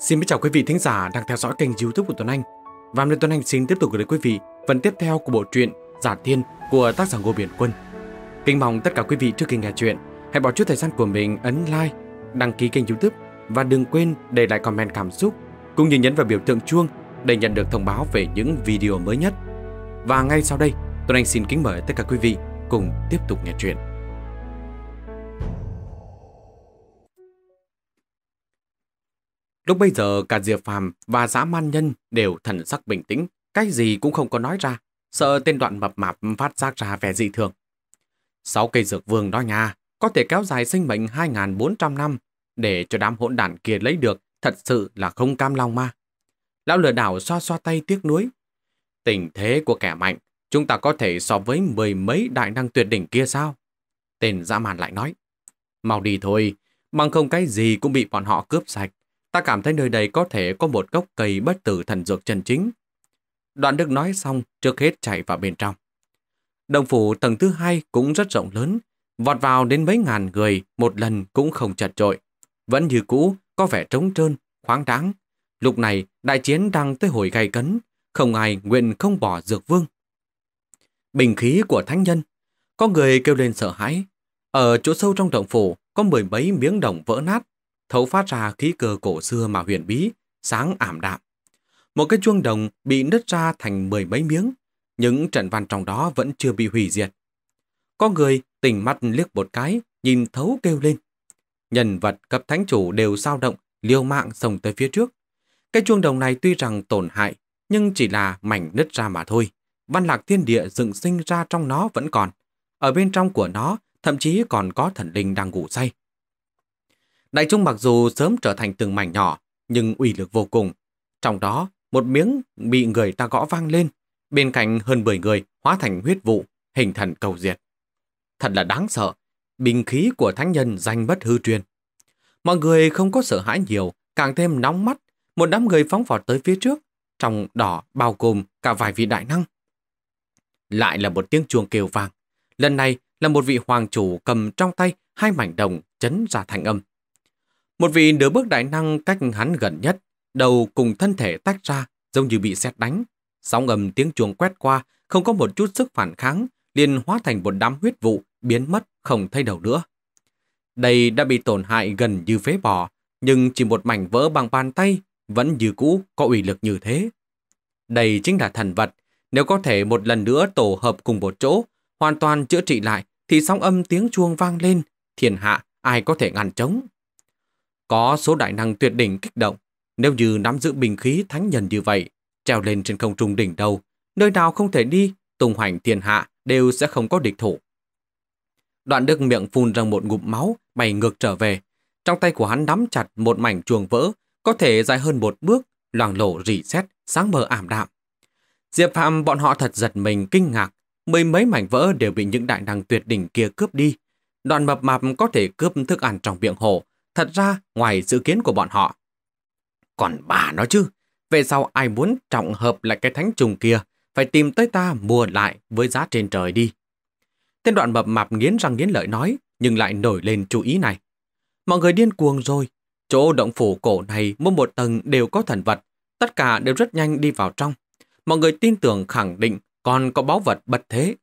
Xin chào quý vị thính giả đang theo dõi kênh youtube của Tuấn Anh Và hôm Tuấn Anh xin tiếp tục gửi đến quý vị phần tiếp theo của bộ truyện Giả Thiên của tác giả Ngô Biển Quân Kính mong tất cả quý vị trước khi nghe chuyện Hãy bỏ chút thời gian của mình ấn like, đăng ký kênh youtube Và đừng quên để lại comment cảm xúc Cũng như nhấn vào biểu tượng chuông để nhận được thông báo về những video mới nhất Và ngay sau đây Tuấn Anh xin kính mời tất cả quý vị cùng tiếp tục nghe chuyện Lúc bây giờ cả Diệp Phàm và dã man nhân đều thần sắc bình tĩnh, cái gì cũng không có nói ra, sợ tên đoạn mập mạp phát giác ra vẻ dị thường. Sáu cây dược vương đó nha, có thể kéo dài sinh mệnh 2.400 năm, để cho đám hỗn đản kia lấy được, thật sự là không cam lòng mà. Lão lừa đảo xoa xoa tay tiếc nuối. Tình thế của kẻ mạnh, chúng ta có thể so với mười mấy đại năng tuyệt đỉnh kia sao? Tên dã man lại nói. Mau đi thôi, bằng không cái gì cũng bị bọn họ cướp sạch. Ta cảm thấy nơi đây có thể có một gốc cây bất tử thần dược chân chính. Đoạn Đức nói xong, trước hết chạy vào bên trong. Đồng phủ tầng thứ hai cũng rất rộng lớn, vọt vào đến mấy ngàn người một lần cũng không chật trội. Vẫn như cũ, có vẻ trống trơn, khoáng đáng. Lúc này, đại chiến đang tới hồi gay cấn, không ai nguyện không bỏ dược vương. Bình khí của thánh nhân, có người kêu lên sợ hãi. Ở chỗ sâu trong động phủ, có mười mấy miếng đồng vỡ nát, thấu phát ra khí cơ cổ xưa mà huyền bí, sáng ảm đạm. Một cái chuông đồng bị nứt ra thành mười mấy miếng, những trận văn trong đó vẫn chưa bị hủy diệt. Có người tỉnh mắt liếc một cái, nhìn thấu kêu lên. Nhân vật cấp thánh chủ đều dao động, liêu mạng sông tới phía trước. Cái chuông đồng này tuy rằng tổn hại, nhưng chỉ là mảnh nứt ra mà thôi. Văn lạc thiên địa dựng sinh ra trong nó vẫn còn. Ở bên trong của nó, thậm chí còn có thần linh đang ngủ say. Đại trung mặc dù sớm trở thành từng mảnh nhỏ, nhưng uy lực vô cùng. Trong đó, một miếng bị người ta gõ vang lên, bên cạnh hơn 10 người hóa thành huyết vụ, hình thần cầu diệt. Thật là đáng sợ, bình khí của thánh nhân danh bất hư truyền. Mọi người không có sợ hãi nhiều, càng thêm nóng mắt, một đám người phóng vọt tới phía trước, trong đỏ bao gồm cả vài vị đại năng. Lại là một tiếng chuông kêu vang, lần này là một vị hoàng chủ cầm trong tay hai mảnh đồng chấn ra thành âm. Một vị nửa bước đại năng cách hắn gần nhất, đầu cùng thân thể tách ra, giống như bị xét đánh. Sóng ầm tiếng chuông quét qua, không có một chút sức phản kháng, liền hóa thành một đám huyết vụ, biến mất, không thay đầu nữa. Đây đã bị tổn hại gần như phế bỏ, nhưng chỉ một mảnh vỡ bằng bàn tay, vẫn như cũ có ủy lực như thế. Đây chính là thần vật, nếu có thể một lần nữa tổ hợp cùng một chỗ, hoàn toàn chữa trị lại, thì sóng âm tiếng chuông vang lên, thiên hạ ai có thể ngăn chống. Có số đại năng tuyệt đỉnh kích động, nếu như nắm giữ bình khí thánh nhân như vậy, treo lên trên không trung đỉnh đâu, nơi nào không thể đi, tung hoành thiên hạ đều sẽ không có địch thủ. Đoạn Đức miệng phun ra một ngụm máu, bay ngược trở về. Trong tay của hắn nắm chặt một mảnh chuồng vỡ, có thể dài hơn một bước, loàng lổ rỉ sét, sáng mờ ảm đạm. Diệp Phạm bọn họ thật giật mình kinh ngạc, mười mấy mảnh vỡ đều bị những đại năng tuyệt đỉnh kia cướp đi. Đoạn mập mạp có thể cướp thức ăn trong miệng hồ thật ra ngoài dự kiến của bọn họ. Còn bà nói chứ, về sau ai muốn trọng hợp lại cái thánh trùng kia, phải tìm tới ta mua lại với giá trên trời đi. Tên đoạn mập mạp nghiến răng nghiến lợi nói, nhưng lại nổi lên chú ý này. Mọi người điên cuồng rồi, chỗ động phủ cổ này mỗi một tầng đều có thần vật, tất cả đều rất nhanh đi vào trong. Mọi người tin tưởng khẳng định còn có báu vật bật thế.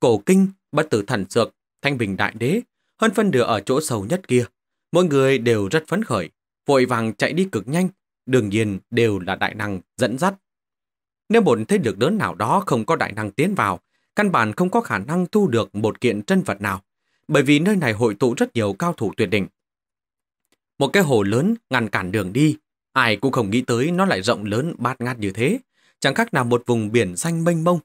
Cổ kinh, bất tử thần dược, thanh bình đại đế, hơn phân nửa ở chỗ sâu nhất kia Mọi người đều rất phấn khởi, vội vàng chạy đi cực nhanh, đương nhiên đều là đại năng dẫn dắt. Nếu một thế lực lớn nào đó không có đại năng tiến vào, căn bản không có khả năng thu được một kiện chân vật nào, bởi vì nơi này hội tụ rất nhiều cao thủ tuyệt đỉnh. Một cái hồ lớn ngăn cản đường đi, ai cũng không nghĩ tới nó lại rộng lớn bát ngát như thế, chẳng khác nào một vùng biển xanh mênh mông.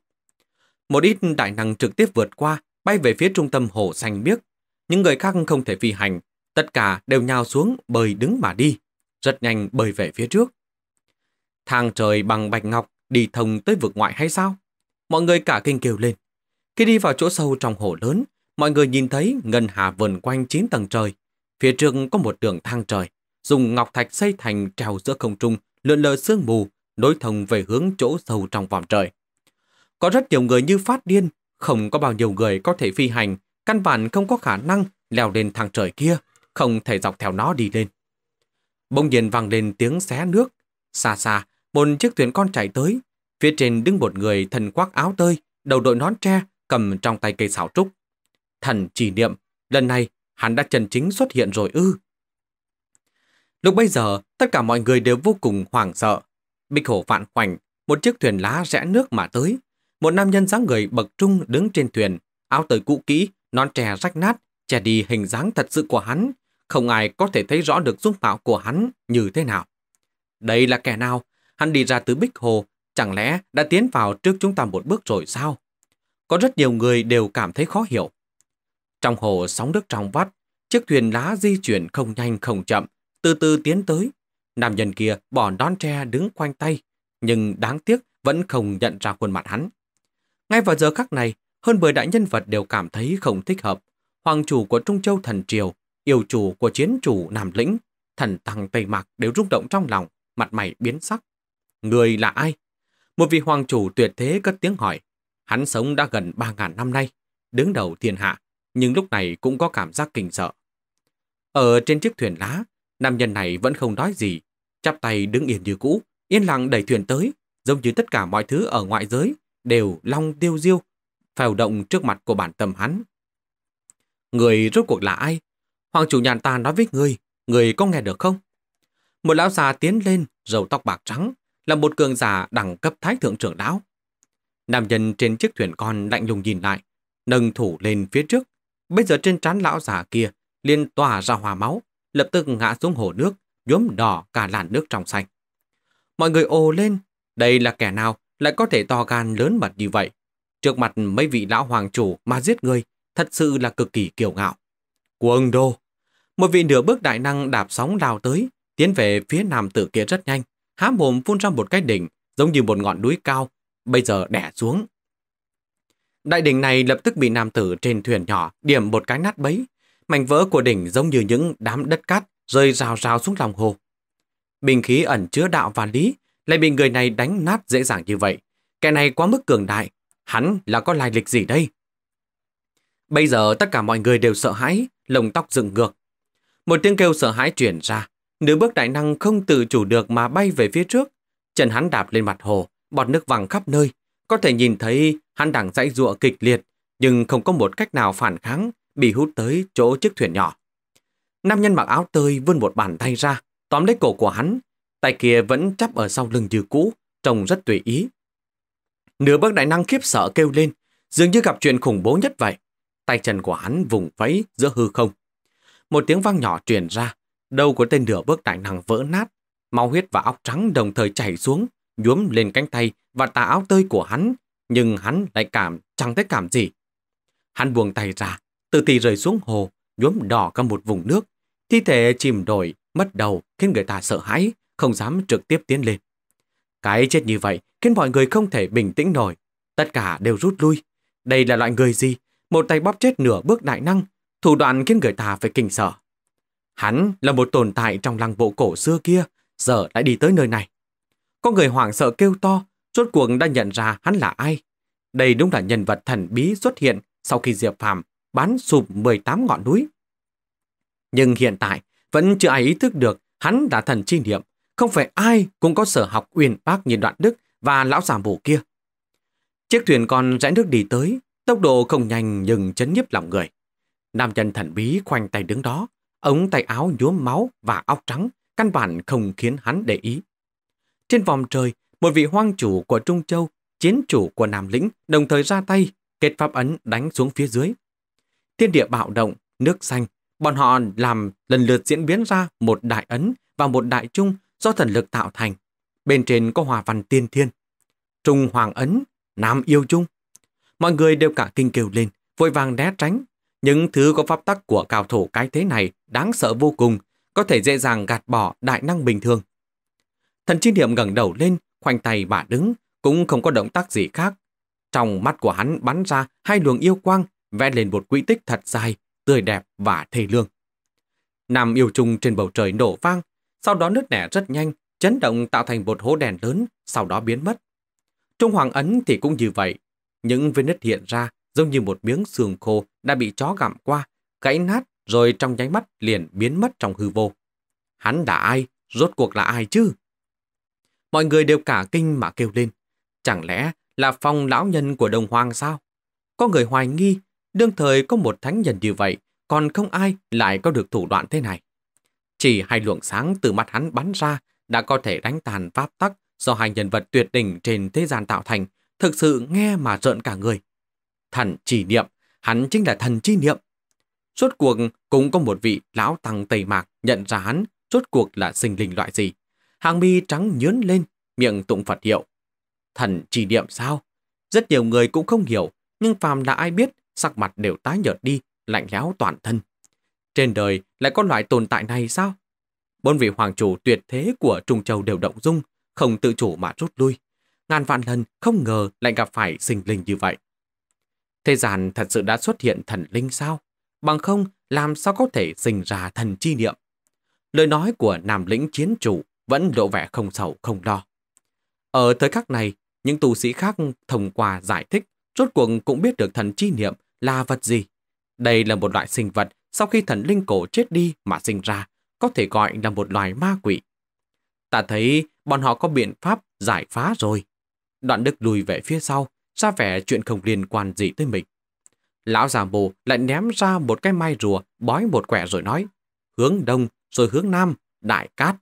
Một ít đại năng trực tiếp vượt qua, bay về phía trung tâm hồ xanh biếc. Những người khác không thể phi hành, Tất cả đều nhào xuống bơi đứng mà đi, rất nhanh bơi về phía trước. Thang trời bằng bạch ngọc đi thông tới vực ngoại hay sao? Mọi người cả kinh kêu lên. Khi đi vào chỗ sâu trong hồ lớn, mọi người nhìn thấy ngân hà vần quanh 9 tầng trời. Phía trước có một đường thang trời, dùng ngọc thạch xây thành trèo giữa không trung, lượn lờ sương mù, nối thông về hướng chỗ sâu trong vòng trời. Có rất nhiều người như phát điên, không có bao nhiêu người có thể phi hành, căn bản không có khả năng leo lên thang trời kia không thể dọc theo nó đi lên. Bỗng nhiên vang lên tiếng xé nước. Xa xa, một chiếc thuyền con chạy tới. Phía trên đứng một người thần khoác áo tơi, đầu đội nón tre, cầm trong tay cây xảo trúc. Thần chỉ niệm, lần này hắn đã chân chính xuất hiện rồi ư. Lúc bây giờ, tất cả mọi người đều vô cùng hoảng sợ. Bích hổ vạn khoảnh, một chiếc thuyền lá rẽ nước mà tới. Một nam nhân dáng người bậc trung đứng trên thuyền, áo tơi cũ kỹ, nón tre rách nát, che đi hình dáng thật sự của hắn, không ai có thể thấy rõ được dung mạo của hắn như thế nào. Đây là kẻ nào? Hắn đi ra từ Bích Hồ, chẳng lẽ đã tiến vào trước chúng ta một bước rồi sao? Có rất nhiều người đều cảm thấy khó hiểu. Trong hồ sóng nước trong vắt, chiếc thuyền lá di chuyển không nhanh không chậm, từ từ tiến tới. Nam nhân kia bỏ đón tre đứng quanh tay, nhưng đáng tiếc vẫn không nhận ra khuôn mặt hắn. Ngay vào giờ khắc này, hơn 10 đại nhân vật đều cảm thấy không thích hợp. Hoàng chủ của Trung Châu Thần Triều Yêu chủ của chiến chủ Nam Lĩnh, thần tăng Tây Mạc đều rung động trong lòng, mặt mày biến sắc. Người là ai? Một vị hoàng chủ tuyệt thế cất tiếng hỏi. Hắn sống đã gần 3.000 năm nay, đứng đầu thiên hạ, nhưng lúc này cũng có cảm giác kinh sợ. Ở trên chiếc thuyền lá, nam nhân này vẫn không nói gì, chắp tay đứng yên như cũ, yên lặng đẩy thuyền tới, giống như tất cả mọi thứ ở ngoại giới đều long tiêu diêu, phèo động trước mặt của bản tâm hắn. Người rốt cuộc là ai? Hoàng chủ nhàn ta nói với người, người có nghe được không? Một lão già tiến lên, râu tóc bạc trắng, là một cường giả đẳng cấp thái thượng trưởng lão. Nam nhân trên chiếc thuyền con lạnh lùng nhìn lại, nâng thủ lên phía trước. Bây giờ trên trán lão già kia liền tỏa ra hòa máu, lập tức ngã xuống hồ nước, nhuốm đỏ cả làn nước trong xanh. Mọi người ồ lên, đây là kẻ nào lại có thể to gan lớn mật như vậy? Trước mặt mấy vị lão hoàng chủ mà giết người, thật sự là cực kỳ kiêu ngạo. Quân đô! Một vị nửa bước đại năng đạp sóng đào tới, tiến về phía nam tử kia rất nhanh, há mồm phun ra một cái đỉnh, giống như một ngọn núi cao, bây giờ đẻ xuống. Đại đỉnh này lập tức bị nam tử trên thuyền nhỏ điểm một cái nát bấy, mảnh vỡ của đỉnh giống như những đám đất cát rơi rào rào xuống lòng hồ. Bình khí ẩn chứa đạo và lý lại bị người này đánh nát dễ dàng như vậy. Kẻ này quá mức cường đại, hắn là có lai lịch gì đây? Bây giờ tất cả mọi người đều sợ hãi, lồng tóc dựng ngược. Một tiếng kêu sợ hãi chuyển ra, nữ bước đại năng không tự chủ được mà bay về phía trước. Chân hắn đạp lên mặt hồ, bọt nước vàng khắp nơi. Có thể nhìn thấy hắn đang dãy giụa kịch liệt, nhưng không có một cách nào phản kháng, bị hút tới chỗ chiếc thuyền nhỏ. Nam nhân mặc áo tơi vươn một bàn tay ra, tóm lấy cổ của hắn. Tay kia vẫn chắp ở sau lưng như cũ, trông rất tùy ý. Nửa bước đại năng khiếp sợ kêu lên, dường như gặp chuyện khủng bố nhất vậy tay chân của hắn vùng vẫy giữa hư không. Một tiếng vang nhỏ truyền ra, đầu của tên nửa bước đại năng vỡ nát, máu huyết và óc trắng đồng thời chảy xuống, nhuốm lên cánh tay và tà áo tơi của hắn, nhưng hắn lại cảm chẳng thấy cảm gì. Hắn buông tay ra, từ từ rơi xuống hồ, nhuốm đỏ cả một vùng nước, thi thể chìm đổi, mất đầu khiến người ta sợ hãi, không dám trực tiếp tiến lên. Cái chết như vậy khiến mọi người không thể bình tĩnh nổi, tất cả đều rút lui. Đây là loại người gì một tay bóp chết nửa bước đại năng, thủ đoạn khiến người ta phải kinh sợ. Hắn là một tồn tại trong lăng bộ cổ xưa kia, giờ đã đi tới nơi này. Có người hoảng sợ kêu to, rốt cuộc đã nhận ra hắn là ai. Đây đúng là nhân vật thần bí xuất hiện sau khi Diệp Phàm bán sụp 18 ngọn núi. Nhưng hiện tại, vẫn chưa ai ý thức được hắn đã thần chi niệm, không phải ai cũng có sở học uyên bác như đoạn đức và lão giả mù kia. Chiếc thuyền còn rẽ nước đi tới, Tốc độ không nhanh nhưng chấn nhiếp lòng người. Nam nhân thần bí khoanh tay đứng đó, ống tay áo nhuốm máu và óc trắng, căn bản không khiến hắn để ý. Trên vòng trời, một vị hoang chủ của Trung Châu, chiến chủ của Nam Lĩnh đồng thời ra tay, kết pháp ấn đánh xuống phía dưới. Thiên địa bạo động, nước xanh, bọn họ làm lần lượt diễn biến ra một đại ấn và một đại trung do thần lực tạo thành. Bên trên có hòa văn tiên thiên. Trung Hoàng Ấn, Nam Yêu Trung mọi người đều cả kinh kêu lên, vội vàng né tránh. Những thứ có pháp tắc của cao thủ cái thế này đáng sợ vô cùng, có thể dễ dàng gạt bỏ đại năng bình thường. Thần chi niệm ngẩng đầu lên, khoanh tay bả đứng, cũng không có động tác gì khác. Trong mắt của hắn bắn ra hai luồng yêu quang, vẽ lên một quỹ tích thật dài, tươi đẹp và thê lương. Nam yêu trùng trên bầu trời nổ vang, sau đó nứt nẻ rất nhanh, chấn động tạo thành một hố đèn lớn, sau đó biến mất. Trung Hoàng Ấn thì cũng như vậy, những vết nứt hiện ra giống như một miếng xương khô đã bị chó gặm qua, gãy nát rồi trong nháy mắt liền biến mất trong hư vô. Hắn đã ai? Rốt cuộc là ai chứ? Mọi người đều cả kinh mà kêu lên. Chẳng lẽ là phong lão nhân của đồng hoàng sao? Có người hoài nghi, đương thời có một thánh nhân như vậy, còn không ai lại có được thủ đoạn thế này. Chỉ hai luồng sáng từ mắt hắn bắn ra đã có thể đánh tàn pháp tắc do hai nhân vật tuyệt đỉnh trên thế gian tạo thành, thực sự nghe mà rợn cả người. Thần chỉ niệm, hắn chính là thần chi niệm. Suốt cuộc cũng có một vị lão tăng tây mạc nhận ra hắn suốt cuộc là sinh linh loại gì. Hàng mi trắng nhớn lên, miệng tụng Phật hiệu. Thần chỉ niệm sao? Rất nhiều người cũng không hiểu, nhưng phàm là ai biết, sắc mặt đều tái nhợt đi, lạnh lẽo toàn thân. Trên đời lại có loại tồn tại này sao? Bốn vị hoàng chủ tuyệt thế của Trung Châu đều động dung, không tự chủ mà rút lui ngàn vạn lần không ngờ lại gặp phải sinh linh như vậy. Thế gian thật sự đã xuất hiện thần linh sao? Bằng không, làm sao có thể sinh ra thần chi niệm? Lời nói của nam lĩnh chiến chủ vẫn lộ vẻ không sầu không lo. Ở thời khắc này, những tu sĩ khác thông qua giải thích, rốt cuộc cũng biết được thần chi niệm là vật gì. Đây là một loại sinh vật sau khi thần linh cổ chết đi mà sinh ra, có thể gọi là một loài ma quỷ. Ta thấy bọn họ có biện pháp giải phá rồi, Đoạn đức lùi về phía sau, ra vẻ chuyện không liên quan gì tới mình. Lão già bồ lại ném ra một cái mai rùa, bói một quẻ rồi nói, hướng đông rồi hướng nam, đại cát.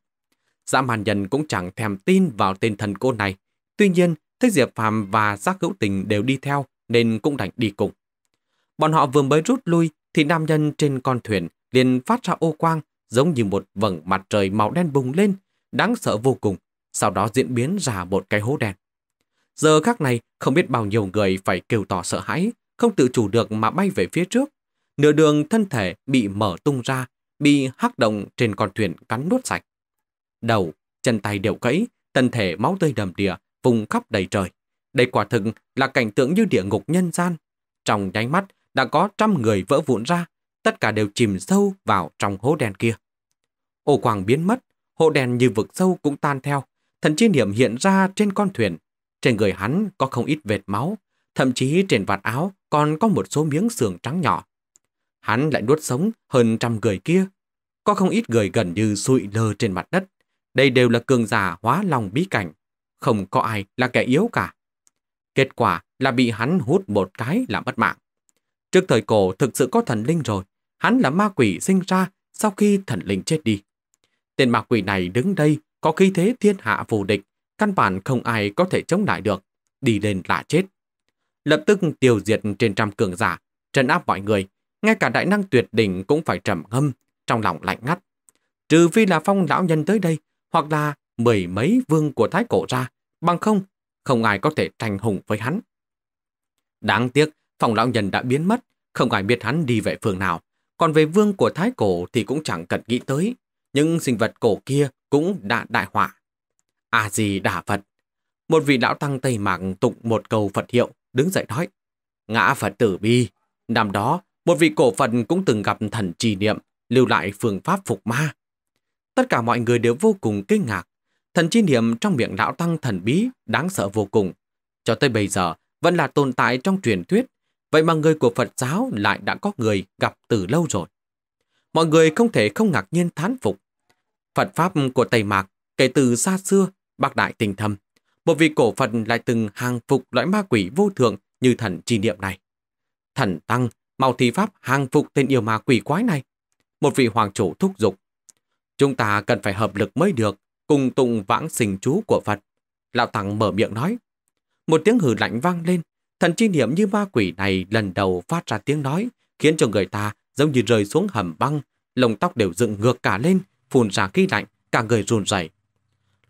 Dã dạ màn nhân cũng chẳng thèm tin vào tên thần cô này. Tuy nhiên, thấy Diệp Phàm và Giác Hữu Tình đều đi theo nên cũng đành đi cùng. Bọn họ vừa mới rút lui thì nam nhân trên con thuyền liền phát ra ô quang giống như một vầng mặt trời màu đen bùng lên, đáng sợ vô cùng, sau đó diễn biến ra một cái hố đen. Giờ khác này, không biết bao nhiêu người phải kêu tỏ sợ hãi, không tự chủ được mà bay về phía trước. Nửa đường thân thể bị mở tung ra, bị hắc động trên con thuyền cắn nuốt sạch. Đầu, chân tay đều gãy, thân thể máu tươi đầm đìa, vùng khắp đầy trời. Đây quả thực là cảnh tượng như địa ngục nhân gian. Trong nháy mắt đã có trăm người vỡ vụn ra, tất cả đều chìm sâu vào trong hố đen kia. Ô quang biến mất, hố đèn như vực sâu cũng tan theo, thần chi niệm hiện ra trên con thuyền, trên người hắn có không ít vệt máu, thậm chí trên vạt áo còn có một số miếng sườn trắng nhỏ. Hắn lại nuốt sống hơn trăm người kia. Có không ít người gần như sụi lơ trên mặt đất. Đây đều là cường giả hóa lòng bí cảnh. Không có ai là kẻ yếu cả. Kết quả là bị hắn hút một cái là mất mạng. Trước thời cổ thực sự có thần linh rồi. Hắn là ma quỷ sinh ra sau khi thần linh chết đi. Tên ma quỷ này đứng đây có khí thế thiên hạ vô địch, Căn bản không ai có thể chống lại được, đi lên là chết. Lập tức tiêu diệt trên trăm cường giả, trấn áp mọi người, ngay cả đại năng tuyệt đỉnh cũng phải trầm ngâm, trong lòng lạnh ngắt. Trừ phi là phong lão nhân tới đây, hoặc là mười mấy vương của thái cổ ra, bằng không, không ai có thể thành hùng với hắn. Đáng tiếc, phong lão nhân đã biến mất, không ai biết hắn đi về phường nào. Còn về vương của thái cổ thì cũng chẳng cần nghĩ tới, nhưng sinh vật cổ kia cũng đã đại họa. A-di à Phật. Một vị lão tăng Tây Mạc tụng một câu Phật hiệu, đứng dậy nói. Ngã Phật tử bi. Năm đó, một vị cổ Phật cũng từng gặp thần trì niệm, lưu lại phương pháp phục ma. Tất cả mọi người đều vô cùng kinh ngạc. Thần trì niệm trong miệng lão tăng thần bí đáng sợ vô cùng. Cho tới bây giờ, vẫn là tồn tại trong truyền thuyết. Vậy mà người của Phật giáo lại đã có người gặp từ lâu rồi. Mọi người không thể không ngạc nhiên thán phục. Phật Pháp của Tây Mạc Kể từ xa xưa, bác đại tình thầm, một vị cổ Phật lại từng hàng phục loại ma quỷ vô thượng như thần trì niệm này. Thần Tăng mau thi pháp hàng phục tên yêu ma quỷ quái này. Một vị hoàng chủ thúc giục. Chúng ta cần phải hợp lực mới được, cùng tụng vãng sinh chú của Phật. Lão Tăng mở miệng nói. Một tiếng hử lạnh vang lên, thần chi niệm như ma quỷ này lần đầu phát ra tiếng nói, khiến cho người ta giống như rơi xuống hầm băng, lồng tóc đều dựng ngược cả lên, phun ra khí lạnh, cả người run rẩy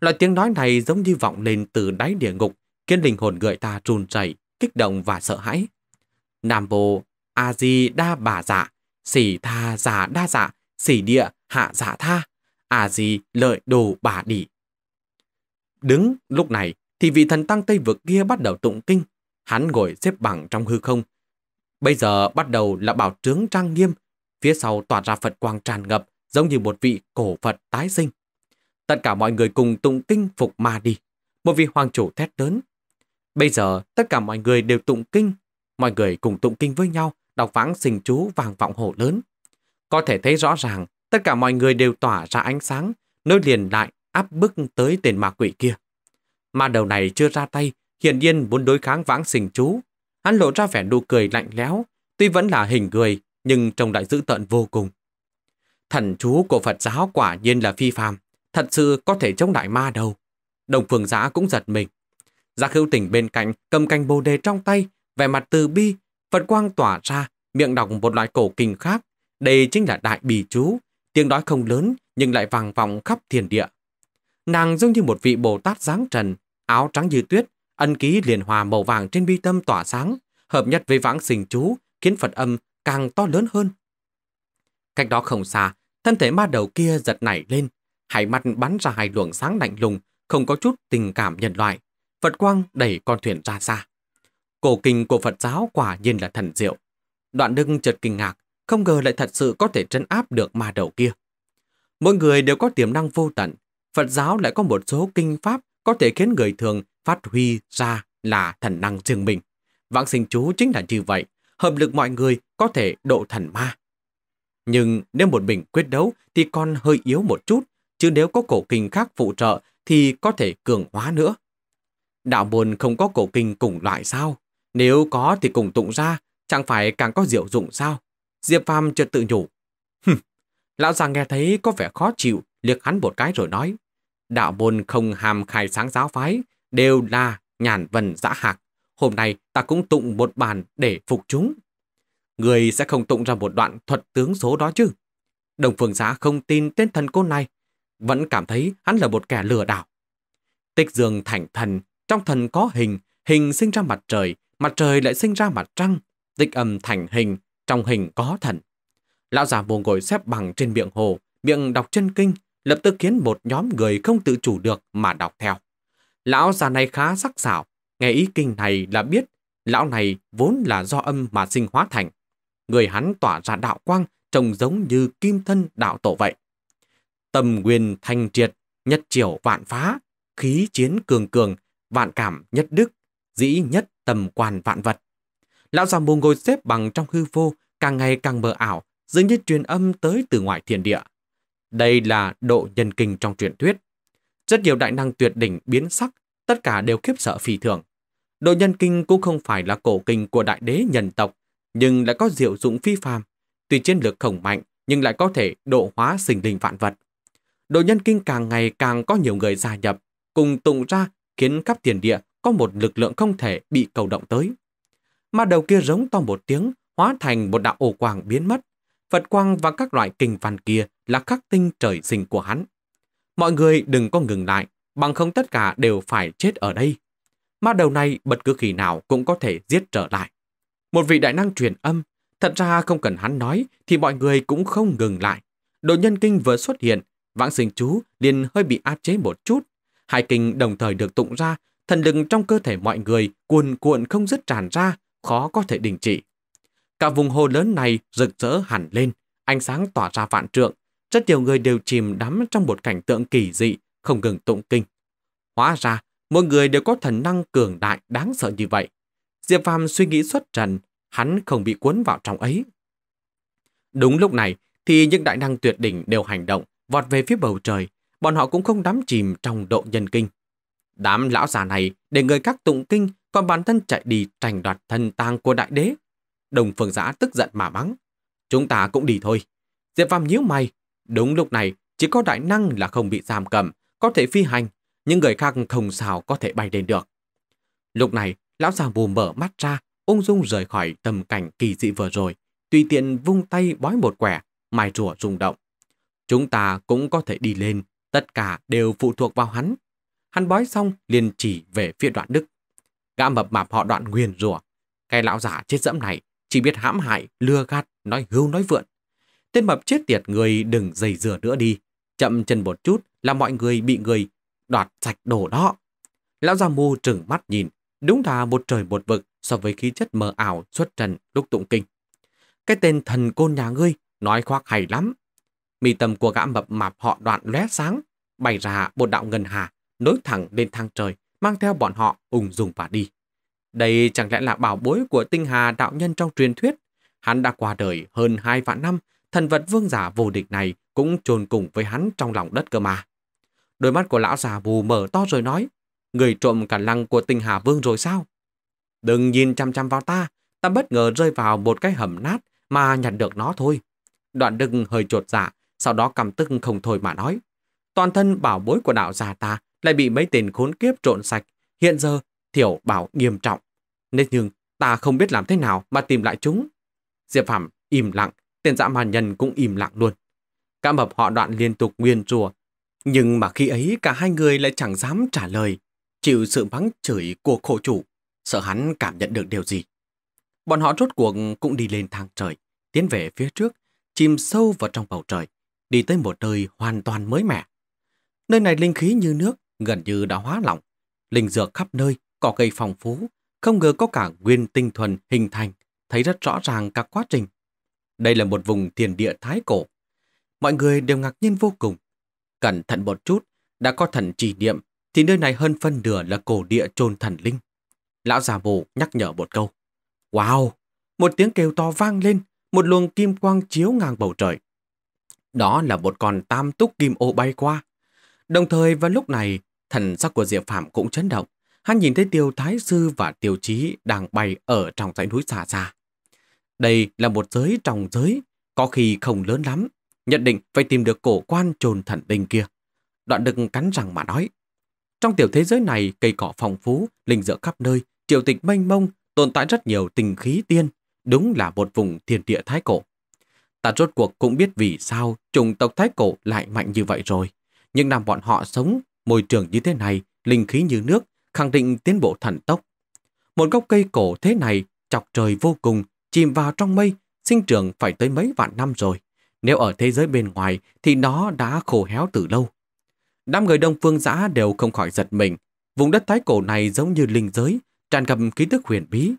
Loại tiếng nói này giống như vọng lên từ đáy địa ngục, khiến linh hồn người ta trùn chảy, kích động và sợ hãi. Nam Bồ, A-di đa bà dạ, xỉ tha giả đa dạ, xỉ địa hạ giả tha, A-di lợi đồ bà đỉ. Đứng lúc này thì vị thần tăng Tây vực kia bắt đầu tụng kinh, hắn ngồi xếp bằng trong hư không. Bây giờ bắt đầu là bảo trướng trang nghiêm, phía sau tỏa ra Phật quang tràn ngập, giống như một vị cổ Phật tái sinh. Tất cả mọi người cùng tụng kinh phục ma đi. Một vị hoàng chủ thét lớn. Bây giờ tất cả mọi người đều tụng kinh. Mọi người cùng tụng kinh với nhau, đọc vãng sinh chú vàng vọng hổ lớn. Có thể thấy rõ ràng, tất cả mọi người đều tỏa ra ánh sáng, nối liền lại áp bức tới tên ma quỷ kia. Ma đầu này chưa ra tay, hiển nhiên muốn đối kháng vãng sinh chú. Hắn lộ ra vẻ nụ cười lạnh lẽo, tuy vẫn là hình người, nhưng trông lại dữ tận vô cùng. Thần chú của Phật giáo quả nhiên là phi phàm thật sự có thể chống đại ma đâu. Đồng phương giá cũng giật mình. Giác hữu tỉnh bên cạnh cầm canh bồ đề trong tay, vẻ mặt từ bi, Phật quang tỏa ra, miệng đọc một loại cổ kinh khác. Đây chính là đại bì chú, tiếng nói không lớn nhưng lại vàng vọng khắp thiền địa. Nàng giống như một vị Bồ Tát dáng trần, áo trắng như tuyết, ân ký liền hòa màu vàng trên bi tâm tỏa sáng, hợp nhất với vãng sinh chú, khiến Phật âm càng to lớn hơn. Cách đó không xa, thân thể ma đầu kia giật nảy lên, hai mắt bắn ra hai luồng sáng lạnh lùng, không có chút tình cảm nhân loại. Phật quang đẩy con thuyền ra xa. Cổ kinh của Phật giáo quả nhiên là thần diệu. Đoạn đưng chợt kinh ngạc, không ngờ lại thật sự có thể trấn áp được ma đầu kia. Mỗi người đều có tiềm năng vô tận, Phật giáo lại có một số kinh pháp có thể khiến người thường phát huy ra là thần năng riêng mình. Vãng sinh chú chính là như vậy, hợp lực mọi người có thể độ thần ma. Nhưng nếu một mình quyết đấu thì còn hơi yếu một chút, chứ nếu có cổ kinh khác phụ trợ thì có thể cường hóa nữa. Đạo môn không có cổ kinh cùng loại sao? Nếu có thì cùng tụng ra, chẳng phải càng có diệu dụng sao? Diệp Phàm chợt tự nhủ. Hừm, lão già nghe thấy có vẻ khó chịu, liếc hắn một cái rồi nói. Đạo môn không hàm khai sáng giáo phái, đều là nhàn vần dã hạc. Hôm nay ta cũng tụng một bàn để phục chúng. Người sẽ không tụng ra một đoạn thuật tướng số đó chứ. Đồng phương giá không tin tên thần côn này vẫn cảm thấy hắn là một kẻ lừa đảo. Tịch dương thành thần, trong thần có hình, hình sinh ra mặt trời, mặt trời lại sinh ra mặt trăng, Tịch âm thành hình, trong hình có thần. Lão già mồ ngồi xếp bằng trên miệng hồ, miệng đọc chân kinh, lập tức khiến một nhóm người không tự chủ được mà đọc theo. Lão già này khá sắc sảo, nghe ý kinh này là biết, lão này vốn là do âm mà sinh hóa thành. Người hắn tỏa ra đạo quang, trông giống như kim thân đạo tổ vậy. Tâm nguyên thanh triệt, nhất triều vạn phá, khí chiến cường cường, vạn cảm nhất đức, dĩ nhất tầm quan vạn vật. Lão già mù ngồi xếp bằng trong hư vô, càng ngày càng mờ ảo, dường như truyền âm tới từ ngoài thiên địa. Đây là độ nhân kinh trong truyền thuyết. Rất nhiều đại năng tuyệt đỉnh biến sắc, tất cả đều khiếp sợ phi thường. Độ nhân kinh cũng không phải là cổ kinh của đại đế nhân tộc, nhưng lại có diệu dụng phi phàm. Tuy chiến lược khổng mạnh, nhưng lại có thể độ hóa sinh linh vạn vật. Đội nhân kinh càng ngày càng có nhiều người gia nhập, cùng tụng ra khiến khắp tiền địa có một lực lượng không thể bị cầu động tới. mà đầu kia giống to một tiếng, hóa thành một đạo ổ quàng biến mất. Phật quang và các loại kinh văn kia là khắc tinh trời sinh của hắn. Mọi người đừng có ngừng lại, bằng không tất cả đều phải chết ở đây. Ma đầu này bất cứ khi nào cũng có thể giết trở lại. Một vị đại năng truyền âm, thật ra không cần hắn nói thì mọi người cũng không ngừng lại. Đồ nhân kinh vừa xuất hiện Vãng sinh chú liền hơi bị áp chế một chút. Hai kinh đồng thời được tụng ra, thần lực trong cơ thể mọi người cuồn cuộn không dứt tràn ra, khó có thể đình trị. Cả vùng hồ lớn này rực rỡ hẳn lên, ánh sáng tỏa ra vạn trượng. Rất nhiều người đều chìm đắm trong một cảnh tượng kỳ dị, không ngừng tụng kinh. Hóa ra, mỗi người đều có thần năng cường đại đáng sợ như vậy. Diệp Phàm suy nghĩ xuất trần, hắn không bị cuốn vào trong ấy. Đúng lúc này thì những đại năng tuyệt đỉnh đều hành động, vọt về phía bầu trời, bọn họ cũng không đắm chìm trong độ nhân kinh. Đám lão già này để người các tụng kinh, còn bản thân chạy đi tranh đoạt thân tang của đại đế. Đồng phương giã tức giận mà mắng. Chúng ta cũng đi thôi. Diệp Phàm nhíu mày. Đúng lúc này, chỉ có đại năng là không bị giam cầm, có thể phi hành, những người khác không sao có thể bay đến được. Lúc này, lão già mù mở mắt ra, ung dung rời khỏi tầm cảnh kỳ dị vừa rồi, tùy tiện vung tay bói một quẻ, mài rùa rung động. Chúng ta cũng có thể đi lên, tất cả đều phụ thuộc vào hắn. Hắn bói xong liền chỉ về phía đoạn đức. Gã mập mạp họ đoạn nguyên rủa Cái lão giả chết dẫm này chỉ biết hãm hại, lừa gạt, nói hưu nói vượn. Tên mập chết tiệt người đừng dày dừa nữa đi. Chậm chân một chút là mọi người bị người đoạt sạch đồ đó. Lão già mù trừng mắt nhìn, đúng là một trời một vực so với khí chất mờ ảo xuất trần lúc tụng kinh. Cái tên thần côn nhà ngươi nói khoác hay lắm, mi tâm của gã mập mạp họ đoạn lóe sáng, bày ra một đạo ngân hà, nối thẳng lên thang trời, mang theo bọn họ ung dùng và đi. Đây chẳng lẽ là bảo bối của tinh hà đạo nhân trong truyền thuyết? Hắn đã qua đời hơn hai vạn năm, thần vật vương giả vô địch này cũng chôn cùng với hắn trong lòng đất cơ mà. Đôi mắt của lão già bù mở to rồi nói, người trộm cả lăng của tinh hà vương rồi sao? Đừng nhìn chăm chăm vào ta, ta bất ngờ rơi vào một cái hầm nát mà nhặt được nó thôi. Đoạn đừng hơi trột dạ, sau đó cầm tức không thôi mà nói. Toàn thân bảo bối của đạo già ta lại bị mấy tên khốn kiếp trộn sạch, hiện giờ thiểu bảo nghiêm trọng. Nên nhưng ta không biết làm thế nào mà tìm lại chúng. Diệp Phạm im lặng, tên dã man nhân cũng im lặng luôn. Cả mập họ đoạn liên tục nguyên chùa nhưng mà khi ấy cả hai người lại chẳng dám trả lời, chịu sự mắng chửi của khổ chủ, sợ hắn cảm nhận được điều gì. Bọn họ rốt cuộc cũng đi lên thang trời, tiến về phía trước, chìm sâu vào trong bầu trời đi tới một nơi hoàn toàn mới mẻ. Nơi này linh khí như nước, gần như đã hóa lỏng. Linh dược khắp nơi, cỏ cây phong phú, không ngờ có cả nguyên tinh thuần hình thành, thấy rất rõ ràng các quá trình. Đây là một vùng thiền địa thái cổ. Mọi người đều ngạc nhiên vô cùng. Cẩn thận một chút, đã có thần chỉ niệm, thì nơi này hơn phân nửa là cổ địa trồn thần linh. Lão già bồ nhắc nhở một câu. Wow! Một tiếng kêu to vang lên, một luồng kim quang chiếu ngang bầu trời. Đó là một con tam túc kim ô bay qua. Đồng thời vào lúc này, thần sắc của Diệp Phạm cũng chấn động. Hắn nhìn thấy Tiêu Thái Sư và Tiêu Chí đang bay ở trong dãy núi xa xa. Đây là một giới trong giới, có khi không lớn lắm. Nhận định phải tìm được cổ quan trồn thần linh kia. Đoạn đừng cắn răng mà nói. Trong tiểu thế giới này, cây cỏ phong phú, linh dựa khắp nơi, triều tịch mênh mông, tồn tại rất nhiều tình khí tiên. Đúng là một vùng thiên địa thái cổ. Ta rốt cuộc cũng biết vì sao chủng tộc Thái Cổ lại mạnh như vậy rồi. Nhưng làm bọn họ sống, môi trường như thế này, linh khí như nước, khẳng định tiến bộ thần tốc. Một gốc cây cổ thế này, chọc trời vô cùng, chìm vào trong mây, sinh trưởng phải tới mấy vạn năm rồi. Nếu ở thế giới bên ngoài thì nó đã khô héo từ lâu. Đám người đông phương giã đều không khỏi giật mình. Vùng đất thái cổ này giống như linh giới, tràn ngập ký thức huyền bí.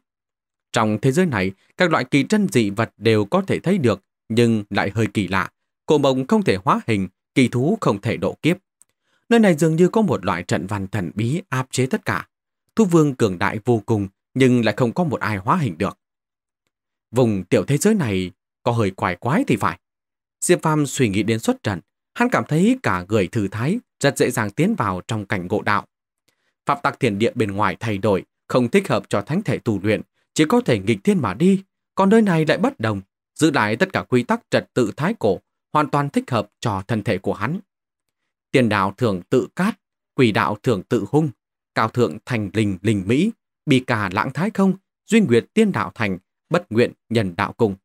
Trong thế giới này, các loại kỳ trân dị vật đều có thể thấy được, nhưng lại hơi kỳ lạ. Cổ mộng không thể hóa hình, kỳ thú không thể độ kiếp. Nơi này dường như có một loại trận văn thần bí áp chế tất cả. thu vương cường đại vô cùng, nhưng lại không có một ai hóa hình được. Vùng tiểu thế giới này có hơi quái quái thì phải. Diệp Phàm suy nghĩ đến xuất trận, hắn cảm thấy cả người thư thái rất dễ dàng tiến vào trong cảnh ngộ đạo. Phạm tắc thiền địa bên ngoài thay đổi, không thích hợp cho thánh thể tu luyện, chỉ có thể nghịch thiên mà đi, còn nơi này lại bất đồng, giữ lại tất cả quy tắc trật tự thái cổ, hoàn toàn thích hợp cho thân thể của hắn. Tiền đạo thường tự cát, quỷ đạo thường tự hung, cao thượng thành linh linh mỹ, bì cả lãng thái không, duy nguyệt tiên đạo thành, bất nguyện nhân đạo cùng.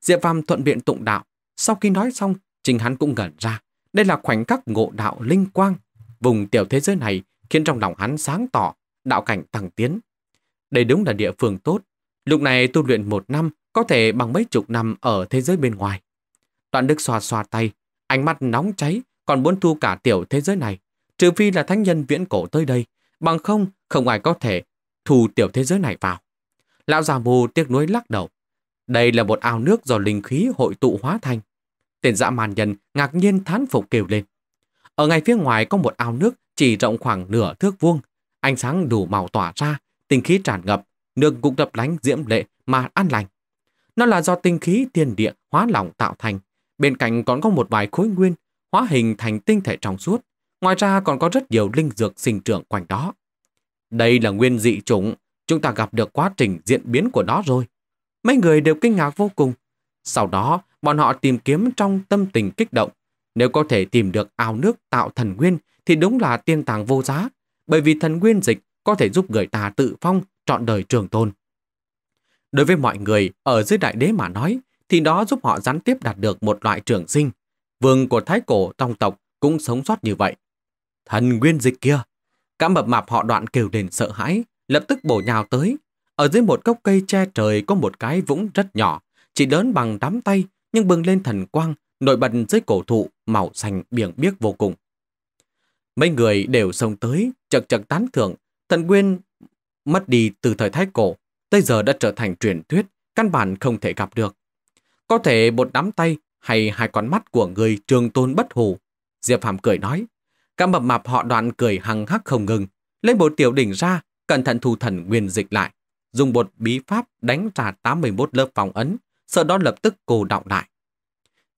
Diệp Phàm thuận biện tụng đạo, sau khi nói xong, chính hắn cũng ngẩn ra, đây là khoảnh khắc ngộ đạo linh quang, vùng tiểu thế giới này khiến trong lòng hắn sáng tỏ, đạo cảnh tăng tiến. Đây đúng là địa phương tốt, lúc này tu luyện một năm có thể bằng mấy chục năm ở thế giới bên ngoài. Đoạn Đức xoa xoa tay, ánh mắt nóng cháy, còn muốn thu cả tiểu thế giới này. Trừ phi là thánh nhân viễn cổ tới đây, bằng không không ai có thể thu tiểu thế giới này vào. Lão già mù tiếc nuối lắc đầu. Đây là một ao nước do linh khí hội tụ hóa thành. Tên dã màn nhân ngạc nhiên thán phục kêu lên. Ở ngay phía ngoài có một ao nước chỉ rộng khoảng nửa thước vuông. Ánh sáng đủ màu tỏa ra, tinh khí tràn ngập, nước cũng đập lánh diễm lệ mà an lành. Nó là do tinh khí tiền địa hóa lỏng tạo thành. Bên cạnh còn có một vài khối nguyên hóa hình thành tinh thể trong suốt. Ngoài ra còn có rất nhiều linh dược sinh trưởng quanh đó. Đây là nguyên dị chủng, chúng ta gặp được quá trình diễn biến của nó rồi. Mấy người đều kinh ngạc vô cùng. Sau đó, bọn họ tìm kiếm trong tâm tình kích động. Nếu có thể tìm được ao nước tạo thần nguyên thì đúng là tiên tàng vô giá, bởi vì thần nguyên dịch có thể giúp người ta tự phong trọn đời trường tồn. Đối với mọi người ở dưới đại đế mà nói, thì đó giúp họ gián tiếp đạt được một loại trường sinh. Vương của thái cổ tông tộc cũng sống sót như vậy. Thần nguyên dịch kia! Cả mập mạp họ đoạn kêu đền sợ hãi, lập tức bổ nhào tới. Ở dưới một gốc cây che trời có một cái vũng rất nhỏ, chỉ lớn bằng đám tay nhưng bừng lên thần quang, nổi bật dưới cổ thụ màu xanh biển biếc vô cùng. Mấy người đều xông tới, chật chật tán thưởng, thần nguyên mất đi từ thời thái cổ, tới giờ đã trở thành truyền thuyết, căn bản không thể gặp được. Có thể một đám tay hay hai con mắt của người trường tôn bất hủ. Diệp phạm cười nói, các mập mạp họ đoạn cười hăng hắc không ngừng, lấy bộ tiểu đỉnh ra, cẩn thận thu thần nguyên dịch lại, dùng bột bí pháp đánh trả 81 lớp phòng ấn, sợ đó lập tức cô đọng lại.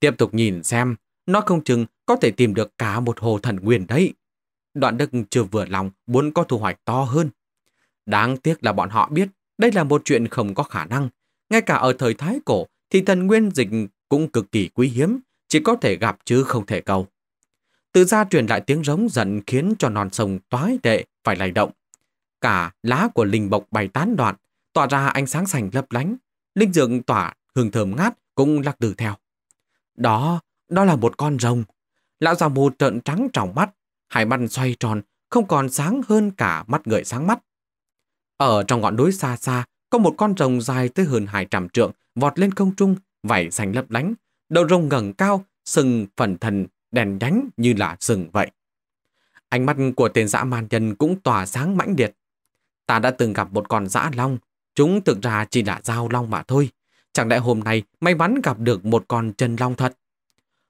Tiếp tục nhìn xem, nó không chừng có thể tìm được cả một hồ thần nguyên đấy. Đoạn đức chưa vừa lòng muốn có thu hoạch to hơn. Đáng tiếc là bọn họ biết đây là một chuyện không có khả năng. Ngay cả ở thời Thái Cổ thì thần nguyên dịch cũng cực kỳ quý hiếm, chỉ có thể gặp chứ không thể cầu. Từ ra truyền lại tiếng rống giận khiến cho non sông toái đệ phải lay động. Cả lá của linh bộc bay tán đoạn, tỏa ra ánh sáng sành lấp lánh. Linh dượng tỏa hương thơm ngát cũng lắc từ theo. Đó, đó là một con rồng. Lão già mù trợn trắng trọng mắt, hai mắt xoay tròn, không còn sáng hơn cả mắt người sáng mắt. Ở trong ngọn núi xa xa, có một con rồng dài tới hơn 200 trượng vọt lên không trung, vảy xanh lấp lánh. Đầu rồng ngẩng cao, sừng phần thần, đèn nhánh như là sừng vậy. Ánh mắt của tên dã man nhân cũng tỏa sáng mãnh liệt. Ta đã từng gặp một con dã long, chúng thực ra chỉ là dao long mà thôi. Chẳng lẽ hôm nay may mắn gặp được một con chân long thật?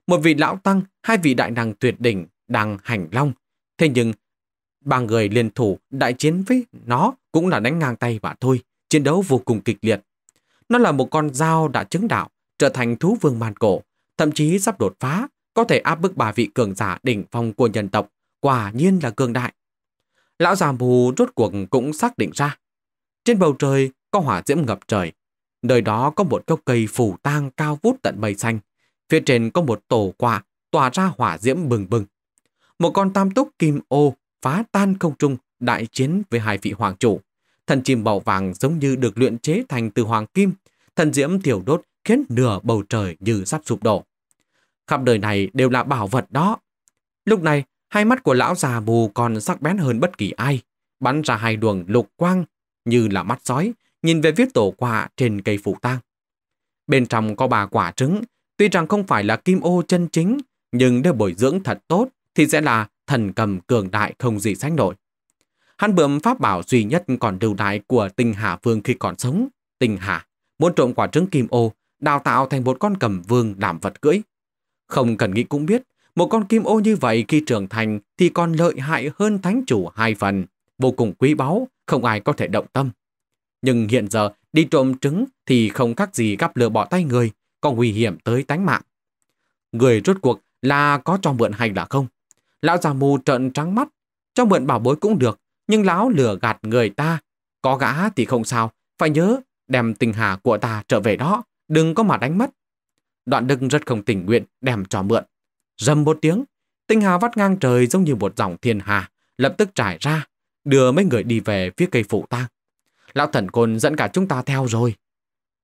Một vị lão tăng, hai vị đại năng tuyệt đỉnh đang hành long. Thế nhưng Ba người liên thủ đại chiến với nó cũng là đánh ngang tay và thôi, chiến đấu vô cùng kịch liệt. Nó là một con dao đã chứng đạo, trở thành thú vương màn cổ, thậm chí sắp đột phá, có thể áp bức bà vị cường giả đỉnh phong của nhân tộc, quả nhiên là cường đại. Lão già mù rốt cuộc cũng xác định ra. Trên bầu trời có hỏa diễm ngập trời, nơi đó có một gốc cây phủ tang cao vút tận mây xanh, phía trên có một tổ quả tỏa ra hỏa diễm bừng bừng. Một con tam túc kim ô phá tan không trung đại chiến với hai vị hoàng chủ. Thần chim màu vàng giống như được luyện chế thành từ hoàng kim, thần diễm tiểu đốt khiến nửa bầu trời như sắp sụp đổ. Khắp đời này đều là bảo vật đó. Lúc này, hai mắt của lão già mù còn sắc bén hơn bất kỳ ai, bắn ra hai đường lục quang như là mắt sói, nhìn về viết tổ quả trên cây phụ tang. Bên trong có ba quả trứng, tuy rằng không phải là kim ô chân chính, nhưng nếu bồi dưỡng thật tốt thì sẽ là thần cầm cường đại không gì sánh nổi. Hắn bượm pháp bảo duy nhất còn lưu đái của tình hạ vương khi còn sống. Tình hạ, muốn trộm quả trứng kim ô, đào tạo thành một con cầm vương làm vật cưỡi. Không cần nghĩ cũng biết, một con kim ô như vậy khi trưởng thành thì còn lợi hại hơn thánh chủ hai phần, vô cùng quý báu, không ai có thể động tâm. Nhưng hiện giờ đi trộm trứng thì không khác gì gắp lừa bỏ tay người, còn nguy hiểm tới tánh mạng. Người rốt cuộc là có cho mượn hay là không? Lão già mù trợn trắng mắt, cho mượn bảo bối cũng được, nhưng lão lừa gạt người ta. Có gã thì không sao, phải nhớ đem tình hà của ta trở về đó, đừng có mà đánh mất. Đoạn đưng rất không tình nguyện đem cho mượn. rầm một tiếng, tình hà vắt ngang trời giống như một dòng thiên hà, lập tức trải ra, đưa mấy người đi về phía cây phủ tang. Lão thần côn dẫn cả chúng ta theo rồi.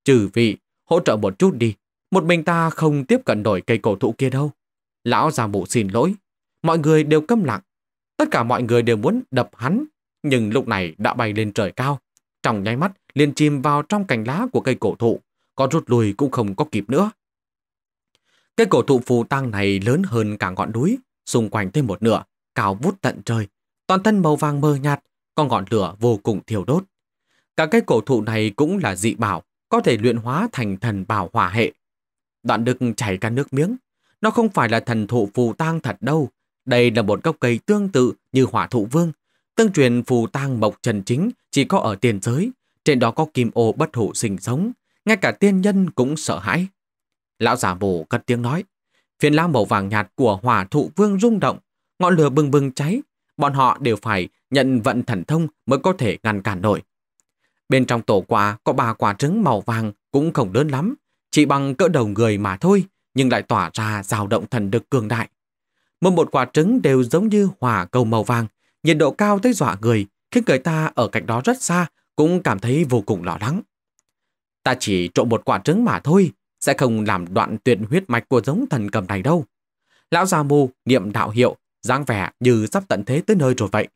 Trừ vị, hỗ trợ một chút đi, một mình ta không tiếp cận nổi cây cổ thụ kia đâu. Lão già mù xin lỗi, Mọi người đều câm lặng. Tất cả mọi người đều muốn đập hắn, nhưng lúc này đã bay lên trời cao. Trong nháy mắt, liền chìm vào trong cành lá của cây cổ thụ, có rút lùi cũng không có kịp nữa. Cây cổ thụ phù tăng này lớn hơn cả ngọn núi, xung quanh thêm một nửa, cao vút tận trời, toàn thân màu vàng mờ nhạt, con ngọn lửa vô cùng thiêu đốt. Cả cây cổ thụ này cũng là dị bảo, có thể luyện hóa thành thần bảo hỏa hệ. Đoạn đực chảy cả nước miếng. Nó không phải là thần thụ phù tang thật đâu, đây là một gốc cây tương tự như hỏa thụ vương, tương truyền phù tang mộc trần chính chỉ có ở tiền giới, trên đó có kim ô bất hủ sinh sống, ngay cả tiên nhân cũng sợ hãi. Lão giả mù cất tiếng nói, phiền lá màu vàng nhạt của hỏa thụ vương rung động, ngọn lửa bừng bừng cháy, bọn họ đều phải nhận vận thần thông mới có thể ngăn cản nổi. Bên trong tổ quả có ba quả trứng màu vàng cũng không lớn lắm, chỉ bằng cỡ đầu người mà thôi, nhưng lại tỏa ra dao động thần lực cường đại. Mỗi một quả trứng đều giống như hỏa cầu màu vàng, nhiệt độ cao tới dọa người, khiến người ta ở cạnh đó rất xa cũng cảm thấy vô cùng lo lắng. Ta chỉ trộm một quả trứng mà thôi, sẽ không làm đoạn tuyệt huyết mạch của giống thần cầm này đâu. Lão già Mù niệm đạo hiệu, dáng vẻ như sắp tận thế tới nơi rồi vậy.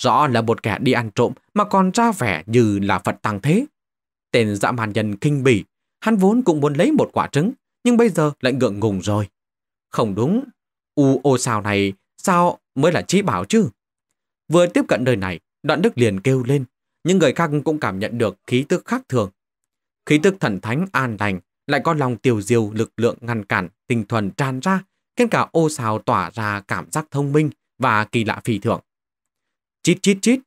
Rõ là một kẻ đi ăn trộm mà còn ra vẻ như là Phật tăng thế. Tên dã man nhân kinh bỉ, hắn vốn cũng muốn lấy một quả trứng, nhưng bây giờ lại ngượng ngùng rồi. Không đúng, U ô sao này sao mới là trí bảo chứ? Vừa tiếp cận nơi này, đoạn đức liền kêu lên. Những người khác cũng cảm nhận được khí tức khác thường. Khí tức thần thánh an lành, lại có lòng tiêu diêu lực lượng ngăn cản, tinh thuần tràn ra, khiến cả ô sao tỏa ra cảm giác thông minh và kỳ lạ phi thường. Chít chít chít,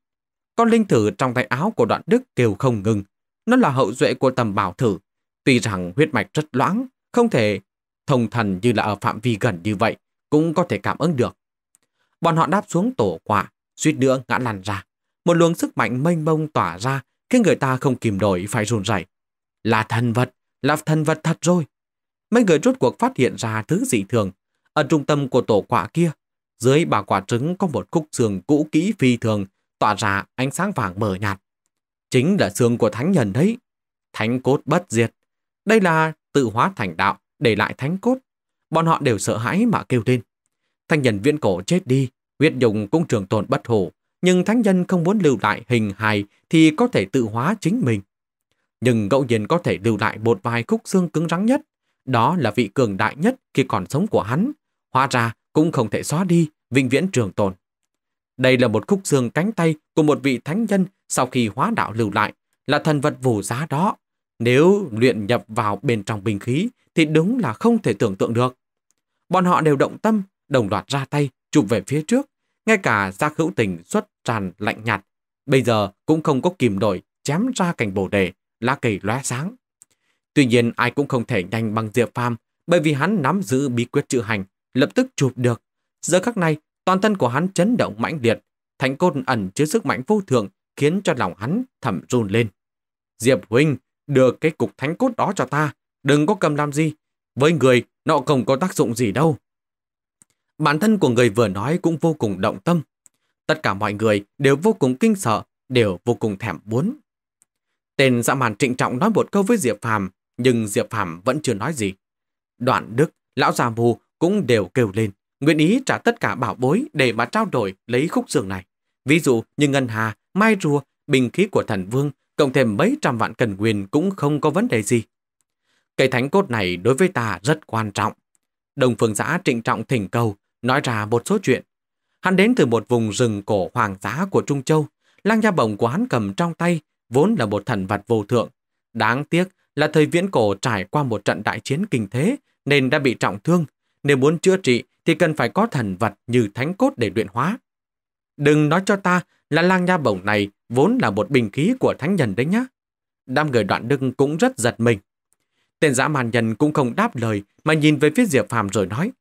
con linh thử trong tay áo của đoạn đức kêu không ngừng. Nó là hậu duệ của tầm bảo thử. Tuy rằng huyết mạch rất loãng, không thể thông thần như là ở phạm vi gần như vậy, cũng có thể cảm ứng được. Bọn họ đáp xuống tổ quả, suýt nữa ngã lăn ra. Một luồng sức mạnh mênh mông tỏa ra khiến người ta không kìm nổi phải run rẩy. Là thần vật, là thần vật thật rồi. Mấy người rốt cuộc phát hiện ra thứ dị thường. Ở trung tâm của tổ quả kia, dưới bà quả trứng có một khúc xương cũ kỹ phi thường tỏa ra ánh sáng vàng mờ nhạt. Chính là xương của thánh nhân đấy. Thánh cốt bất diệt. Đây là tự hóa thành đạo để lại thánh cốt bọn họ đều sợ hãi mà kêu lên. Thanh nhân viễn cổ chết đi, huyết dùng cũng trường tồn bất hủ, nhưng thánh nhân không muốn lưu lại hình hài thì có thể tự hóa chính mình. Nhưng ngẫu nhiên có thể lưu lại một vài khúc xương cứng rắn nhất, đó là vị cường đại nhất khi còn sống của hắn, hóa ra cũng không thể xóa đi, vĩnh viễn trường tồn. Đây là một khúc xương cánh tay của một vị thánh nhân sau khi hóa đạo lưu lại, là thần vật vô giá đó, nếu luyện nhập vào bên trong bình khí thì đúng là không thể tưởng tượng được. Bọn họ đều động tâm, đồng loạt ra tay, chụp về phía trước. Ngay cả Giác Hữu Tình xuất tràn lạnh nhạt. Bây giờ cũng không có kìm đổi, chém ra cành bồ đề, lá cây lóe sáng. Tuy nhiên ai cũng không thể nhanh bằng Diệp Phàm bởi vì hắn nắm giữ bí quyết chữ hành, lập tức chụp được. Giờ khắc này, toàn thân của hắn chấn động mãnh liệt, thành côn ẩn chứa sức mạnh vô thường khiến cho lòng hắn thầm run lên. Diệp huynh, Đưa cái cục thánh cốt đó cho ta, đừng có cầm làm gì. Với người, nó không có tác dụng gì đâu. Bản thân của người vừa nói cũng vô cùng động tâm. Tất cả mọi người đều vô cùng kinh sợ, đều vô cùng thèm muốn. Tên dạ màn trịnh trọng nói một câu với Diệp Phàm nhưng Diệp Phàm vẫn chưa nói gì. Đoạn Đức, Lão Già Mù cũng đều kêu lên, nguyện ý trả tất cả bảo bối để mà trao đổi lấy khúc giường này. Ví dụ như Ngân Hà, Mai Rùa, bình khí của thần vương cộng thêm mấy trăm vạn cần nguyên cũng không có vấn đề gì. Cây thánh cốt này đối với ta rất quan trọng. Đồng phương giã trịnh trọng thỉnh cầu, nói ra một số chuyện. Hắn đến từ một vùng rừng cổ hoàng giá của Trung Châu. Lang gia bổng của hắn cầm trong tay, vốn là một thần vật vô thượng. Đáng tiếc là thời viễn cổ trải qua một trận đại chiến kinh thế, nên đã bị trọng thương. Nếu muốn chữa trị thì cần phải có thần vật như thánh cốt để luyện hóa. Đừng nói cho ta là lang nha bổng này vốn là một bình khí của thánh nhân đấy nhá. đam người đoạn đưng cũng rất giật mình. Tên dã màn nhân cũng không đáp lời mà nhìn về phía Diệp Phàm rồi nói.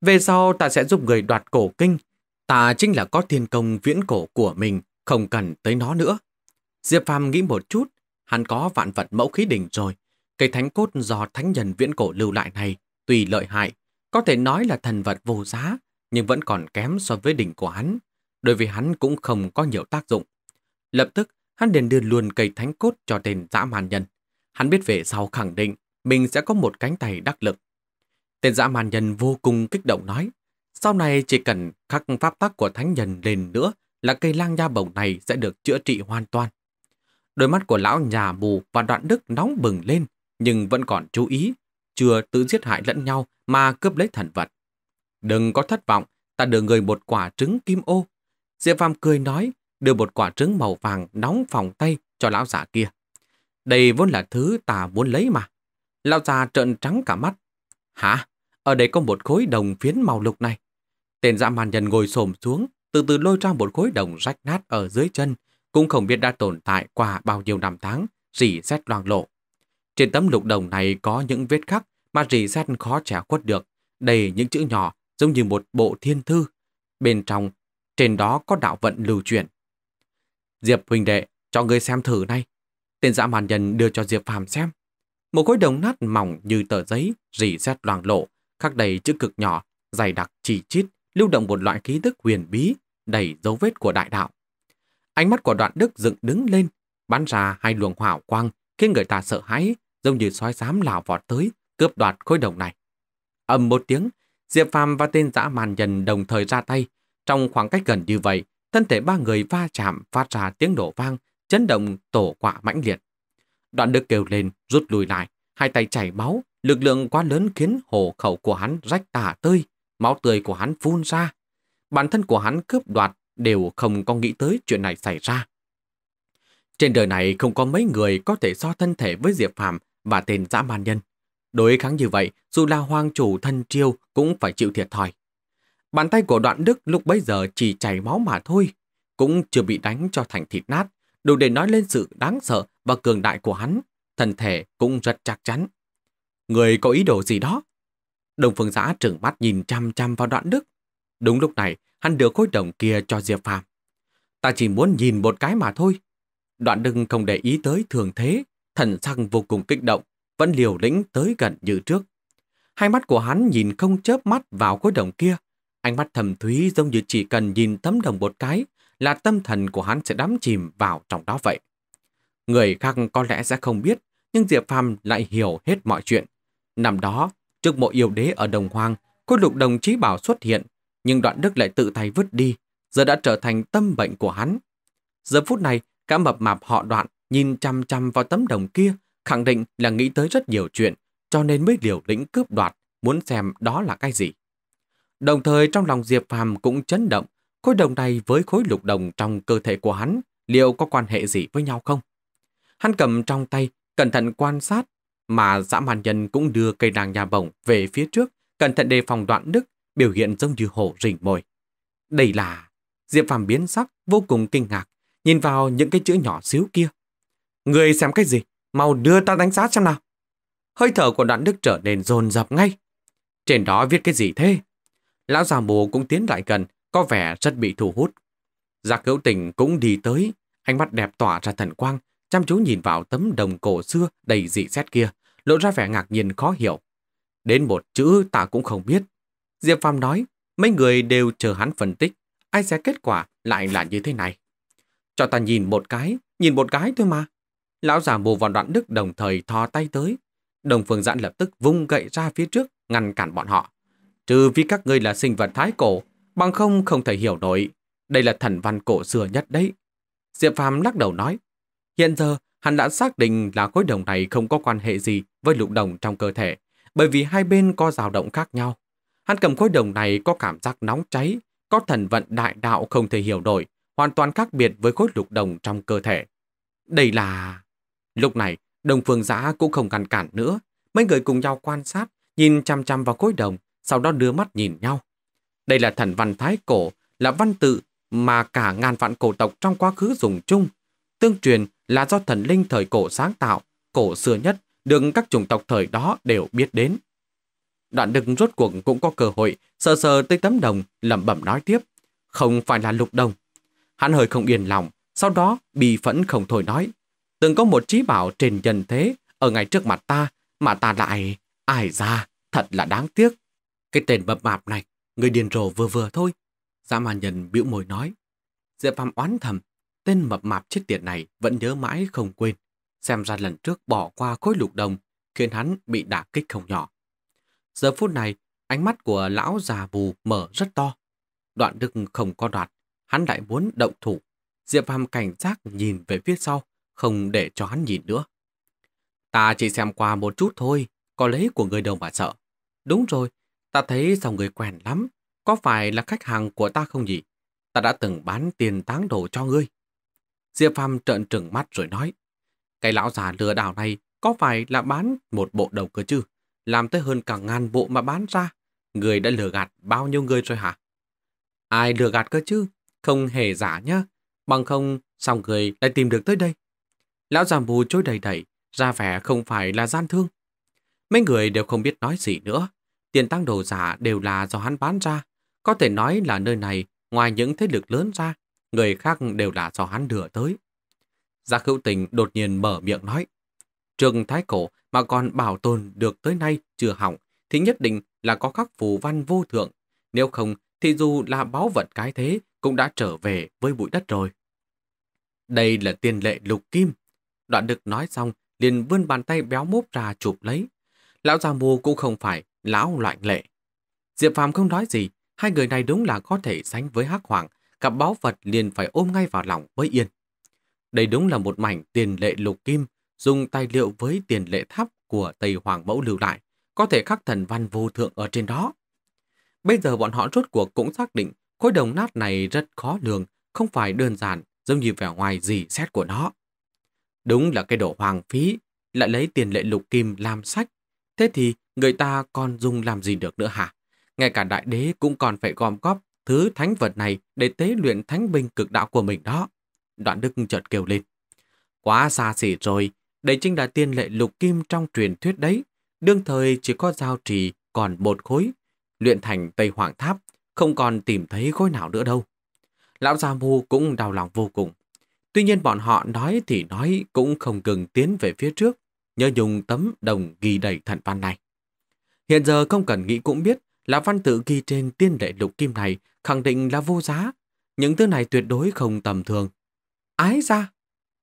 Về sau ta sẽ giúp người đoạt cổ kinh. Ta chính là có thiên công viễn cổ của mình, không cần tới nó nữa. Diệp Phàm nghĩ một chút, hắn có vạn vật mẫu khí đỉnh rồi. Cây thánh cốt do thánh nhân viễn cổ lưu lại này, tùy lợi hại, có thể nói là thần vật vô giá, nhưng vẫn còn kém so với đỉnh của hắn. Đối với hắn cũng không có nhiều tác dụng. Lập tức, hắn liền đưa luôn cây thánh cốt cho tên dã man nhân. Hắn biết về sau khẳng định mình sẽ có một cánh tay đắc lực. Tên dã man nhân vô cùng kích động nói, sau này chỉ cần khắc pháp tắc của thánh nhân lên nữa là cây lang nha bổng này sẽ được chữa trị hoàn toàn. Đôi mắt của lão nhà mù và đoạn đức nóng bừng lên, nhưng vẫn còn chú ý, chưa tự giết hại lẫn nhau mà cướp lấy thần vật. Đừng có thất vọng, ta đưa người một quả trứng kim ô. Diệp Phàm cười nói, đưa một quả trứng màu vàng nóng phòng tay cho lão giả kia. Đây vốn là thứ ta muốn lấy mà. Lão già trợn trắng cả mắt. Hả? Ở đây có một khối đồng phiến màu lục này. Tên dã man nhân ngồi xổm xuống, từ từ lôi ra một khối đồng rách nát ở dưới chân, cũng không biết đã tồn tại qua bao nhiêu năm tháng, rỉ xét loang lộ. Trên tấm lục đồng này có những vết khắc mà rỉ xét khó trẻ khuất được, đầy những chữ nhỏ giống như một bộ thiên thư. Bên trong, trên đó có đạo vận lưu truyền. Diệp huynh đệ, cho ngươi xem thử này. Tên dã màn nhân đưa cho Diệp Phàm xem. Một khối đồng nát mỏng như tờ giấy, rỉ xét loang lộ, khắc đầy chữ cực nhỏ, dày đặc chỉ chít, lưu động một loại ký tức huyền bí, đầy dấu vết của đại đạo. Ánh mắt của đoạn đức dựng đứng lên, bắn ra hai luồng hỏa quang, khiến người ta sợ hãi, giống như sói xám lào vọt tới, cướp đoạt khối đồng này. ầm một tiếng, Diệp Phàm và tên dã màn nhân đồng thời ra tay. Trong khoảng cách gần như vậy, Thân thể ba người va chạm phát ra tiếng nổ vang, chấn động tổ quạ mãnh liệt. Đoạn được kêu lên, rút lùi lại, hai tay chảy máu, lực lượng quá lớn khiến hổ khẩu của hắn rách tả tơi, máu tươi của hắn phun ra. Bản thân của hắn cướp đoạt đều không có nghĩ tới chuyện này xảy ra. Trên đời này không có mấy người có thể so thân thể với Diệp Phạm và tên dã man nhân. Đối kháng như vậy, dù là hoàng chủ thân triêu cũng phải chịu thiệt thòi. Bàn tay của đoạn đức lúc bấy giờ chỉ chảy máu mà thôi, cũng chưa bị đánh cho thành thịt nát, đủ để nói lên sự đáng sợ và cường đại của hắn, thân thể cũng rất chắc chắn. Người có ý đồ gì đó? Đồng phương giã trừng mắt nhìn chăm chăm vào đoạn đức. Đúng lúc này, hắn đưa khối đồng kia cho Diệp Phàm. Ta chỉ muốn nhìn một cái mà thôi. Đoạn đừng không để ý tới thường thế, thần sắc vô cùng kích động, vẫn liều lĩnh tới gần như trước. Hai mắt của hắn nhìn không chớp mắt vào khối đồng kia, Ánh mắt thầm thúy giống như chỉ cần nhìn tấm đồng một cái là tâm thần của hắn sẽ đắm chìm vào trong đó vậy. Người khác có lẽ sẽ không biết, nhưng Diệp Phàm lại hiểu hết mọi chuyện. Năm đó, trước mộ yêu đế ở Đồng Hoang, cô lục đồng chí bảo xuất hiện, nhưng đoạn đức lại tự tay vứt đi, giờ đã trở thành tâm bệnh của hắn. Giờ phút này, cả mập mạp họ đoạn nhìn chăm chăm vào tấm đồng kia, khẳng định là nghĩ tới rất nhiều chuyện, cho nên mới liều lĩnh cướp đoạt, muốn xem đó là cái gì. Đồng thời trong lòng Diệp Phàm cũng chấn động, khối đồng này với khối lục đồng trong cơ thể của hắn liệu có quan hệ gì với nhau không? Hắn cầm trong tay, cẩn thận quan sát, mà dã man nhân cũng đưa cây đàn nhà bổng về phía trước, cẩn thận đề phòng đoạn đức, biểu hiện giống như hổ rình mồi. Đây là... Diệp Phàm biến sắc, vô cùng kinh ngạc, nhìn vào những cái chữ nhỏ xíu kia. Người xem cái gì? Mau đưa ta đánh giá xem nào. Hơi thở của đoạn đức trở nên dồn dập ngay. Trên đó viết cái gì thế? Lão già mù cũng tiến lại gần, có vẻ rất bị thu hút. Giặc hữu tình cũng đi tới, ánh mắt đẹp tỏa ra thần quang, chăm chú nhìn vào tấm đồng cổ xưa đầy dị xét kia, lộ ra vẻ ngạc nhiên khó hiểu. Đến một chữ ta cũng không biết. Diệp Phàm nói, mấy người đều chờ hắn phân tích, ai sẽ kết quả lại là như thế này. Cho ta nhìn một cái, nhìn một cái thôi mà. Lão già mù vào đoạn đức đồng thời thò tay tới. Đồng phương giãn lập tức vung gậy ra phía trước, ngăn cản bọn họ. Trừ vì các ngươi là sinh vật thái cổ, bằng không không thể hiểu nổi. Đây là thần văn cổ xưa nhất đấy. Diệp Phàm lắc đầu nói. Hiện giờ, hắn đã xác định là khối đồng này không có quan hệ gì với lục đồng trong cơ thể, bởi vì hai bên có dao động khác nhau. Hắn cầm khối đồng này có cảm giác nóng cháy, có thần vận đại đạo không thể hiểu nổi, hoàn toàn khác biệt với khối lục đồng trong cơ thể. Đây là... Lúc này, đồng phương giã cũng không ngăn cản nữa. Mấy người cùng nhau quan sát, nhìn chăm chăm vào khối đồng, sau đó đưa mắt nhìn nhau. Đây là thần văn thái cổ, là văn tự mà cả ngàn vạn cổ tộc trong quá khứ dùng chung. Tương truyền là do thần linh thời cổ sáng tạo, cổ xưa nhất, được các chủng tộc thời đó đều biết đến. Đoạn đừng rốt cuộc cũng có cơ hội, sờ sờ tới tấm đồng, lẩm bẩm nói tiếp. Không phải là lục đồng. Hắn hơi không yên lòng, sau đó bị phẫn không thôi nói. Từng có một trí bảo trên nhân thế, ở ngay trước mặt ta, mà ta lại... Ai ra, thật là đáng tiếc. Cái tên bập bạp này, người điền rồ vừa vừa thôi. Dã dạ mà nhân biểu môi nói. Diệp dạ Phàm oán thầm, tên mập mạp chết tiệt này vẫn nhớ mãi không quên. Xem ra lần trước bỏ qua khối lục đồng, khiến hắn bị đả kích không nhỏ. Giờ phút này, ánh mắt của lão già bù mở rất to. Đoạn đức không có đoạt, hắn lại muốn động thủ. Diệp dạ Phàm cảnh giác nhìn về phía sau, không để cho hắn nhìn nữa. Ta chỉ xem qua một chút thôi, có lấy của người đâu mà sợ. Đúng rồi, Ta thấy dòng người quen lắm, có phải là khách hàng của ta không nhỉ? Ta đã từng bán tiền táng đồ cho ngươi. Diệp Phàm trợn trừng mắt rồi nói, cái lão già lừa đảo này có phải là bán một bộ đầu cơ chứ? Làm tới hơn cả ngàn bộ mà bán ra. Người đã lừa gạt bao nhiêu người rồi hả? Ai lừa gạt cơ chứ? Không hề giả nhá. Bằng không, sao người lại tìm được tới đây? Lão già mù trôi đầy đầy, ra vẻ không phải là gian thương. Mấy người đều không biết nói gì nữa, tiền tăng đồ giả đều là do hắn bán ra. Có thể nói là nơi này, ngoài những thế lực lớn ra, người khác đều là do hắn đưa tới. Giác hữu tình đột nhiên mở miệng nói, trường thái cổ mà còn bảo tồn được tới nay chưa hỏng, thì nhất định là có khắc phù văn vô thượng. Nếu không, thì dù là báu vật cái thế, cũng đã trở về với bụi đất rồi. Đây là tiền lệ lục kim. Đoạn được nói xong, liền vươn bàn tay béo mốp ra chụp lấy. Lão già mù cũng không phải lão loạn lệ. Diệp Phàm không nói gì, hai người này đúng là có thể sánh với Hắc Hoàng, cặp báu vật liền phải ôm ngay vào lòng với yên. Đây đúng là một mảnh tiền lệ lục kim, dùng tài liệu với tiền lệ tháp của Tây Hoàng Mẫu lưu lại, có thể khắc thần văn vô thượng ở trên đó. Bây giờ bọn họ rốt cuộc cũng xác định khối đồng nát này rất khó lường, không phải đơn giản, giống như vẻ ngoài gì xét của nó. Đúng là cái đồ hoàng phí, lại lấy tiền lệ lục kim làm sách. Thế thì người ta còn dùng làm gì được nữa hả? Ngay cả đại đế cũng còn phải gom góp thứ thánh vật này để tế luyện thánh binh cực đạo của mình đó. Đoạn Đức chợt kêu lên. Quá xa xỉ rồi, đây chính là tiên lệ lục kim trong truyền thuyết đấy. Đương thời chỉ có giao trì còn bột khối, luyện thành Tây Hoàng Tháp, không còn tìm thấy khối nào nữa đâu. Lão Gia Mù cũng đau lòng vô cùng. Tuy nhiên bọn họ nói thì nói cũng không ngừng tiến về phía trước, nhờ dùng tấm đồng ghi đầy thần văn này. Hiện giờ không cần nghĩ cũng biết là văn tự ghi trên tiên đệ lục kim này khẳng định là vô giá. Những thứ này tuyệt đối không tầm thường. Ái ra!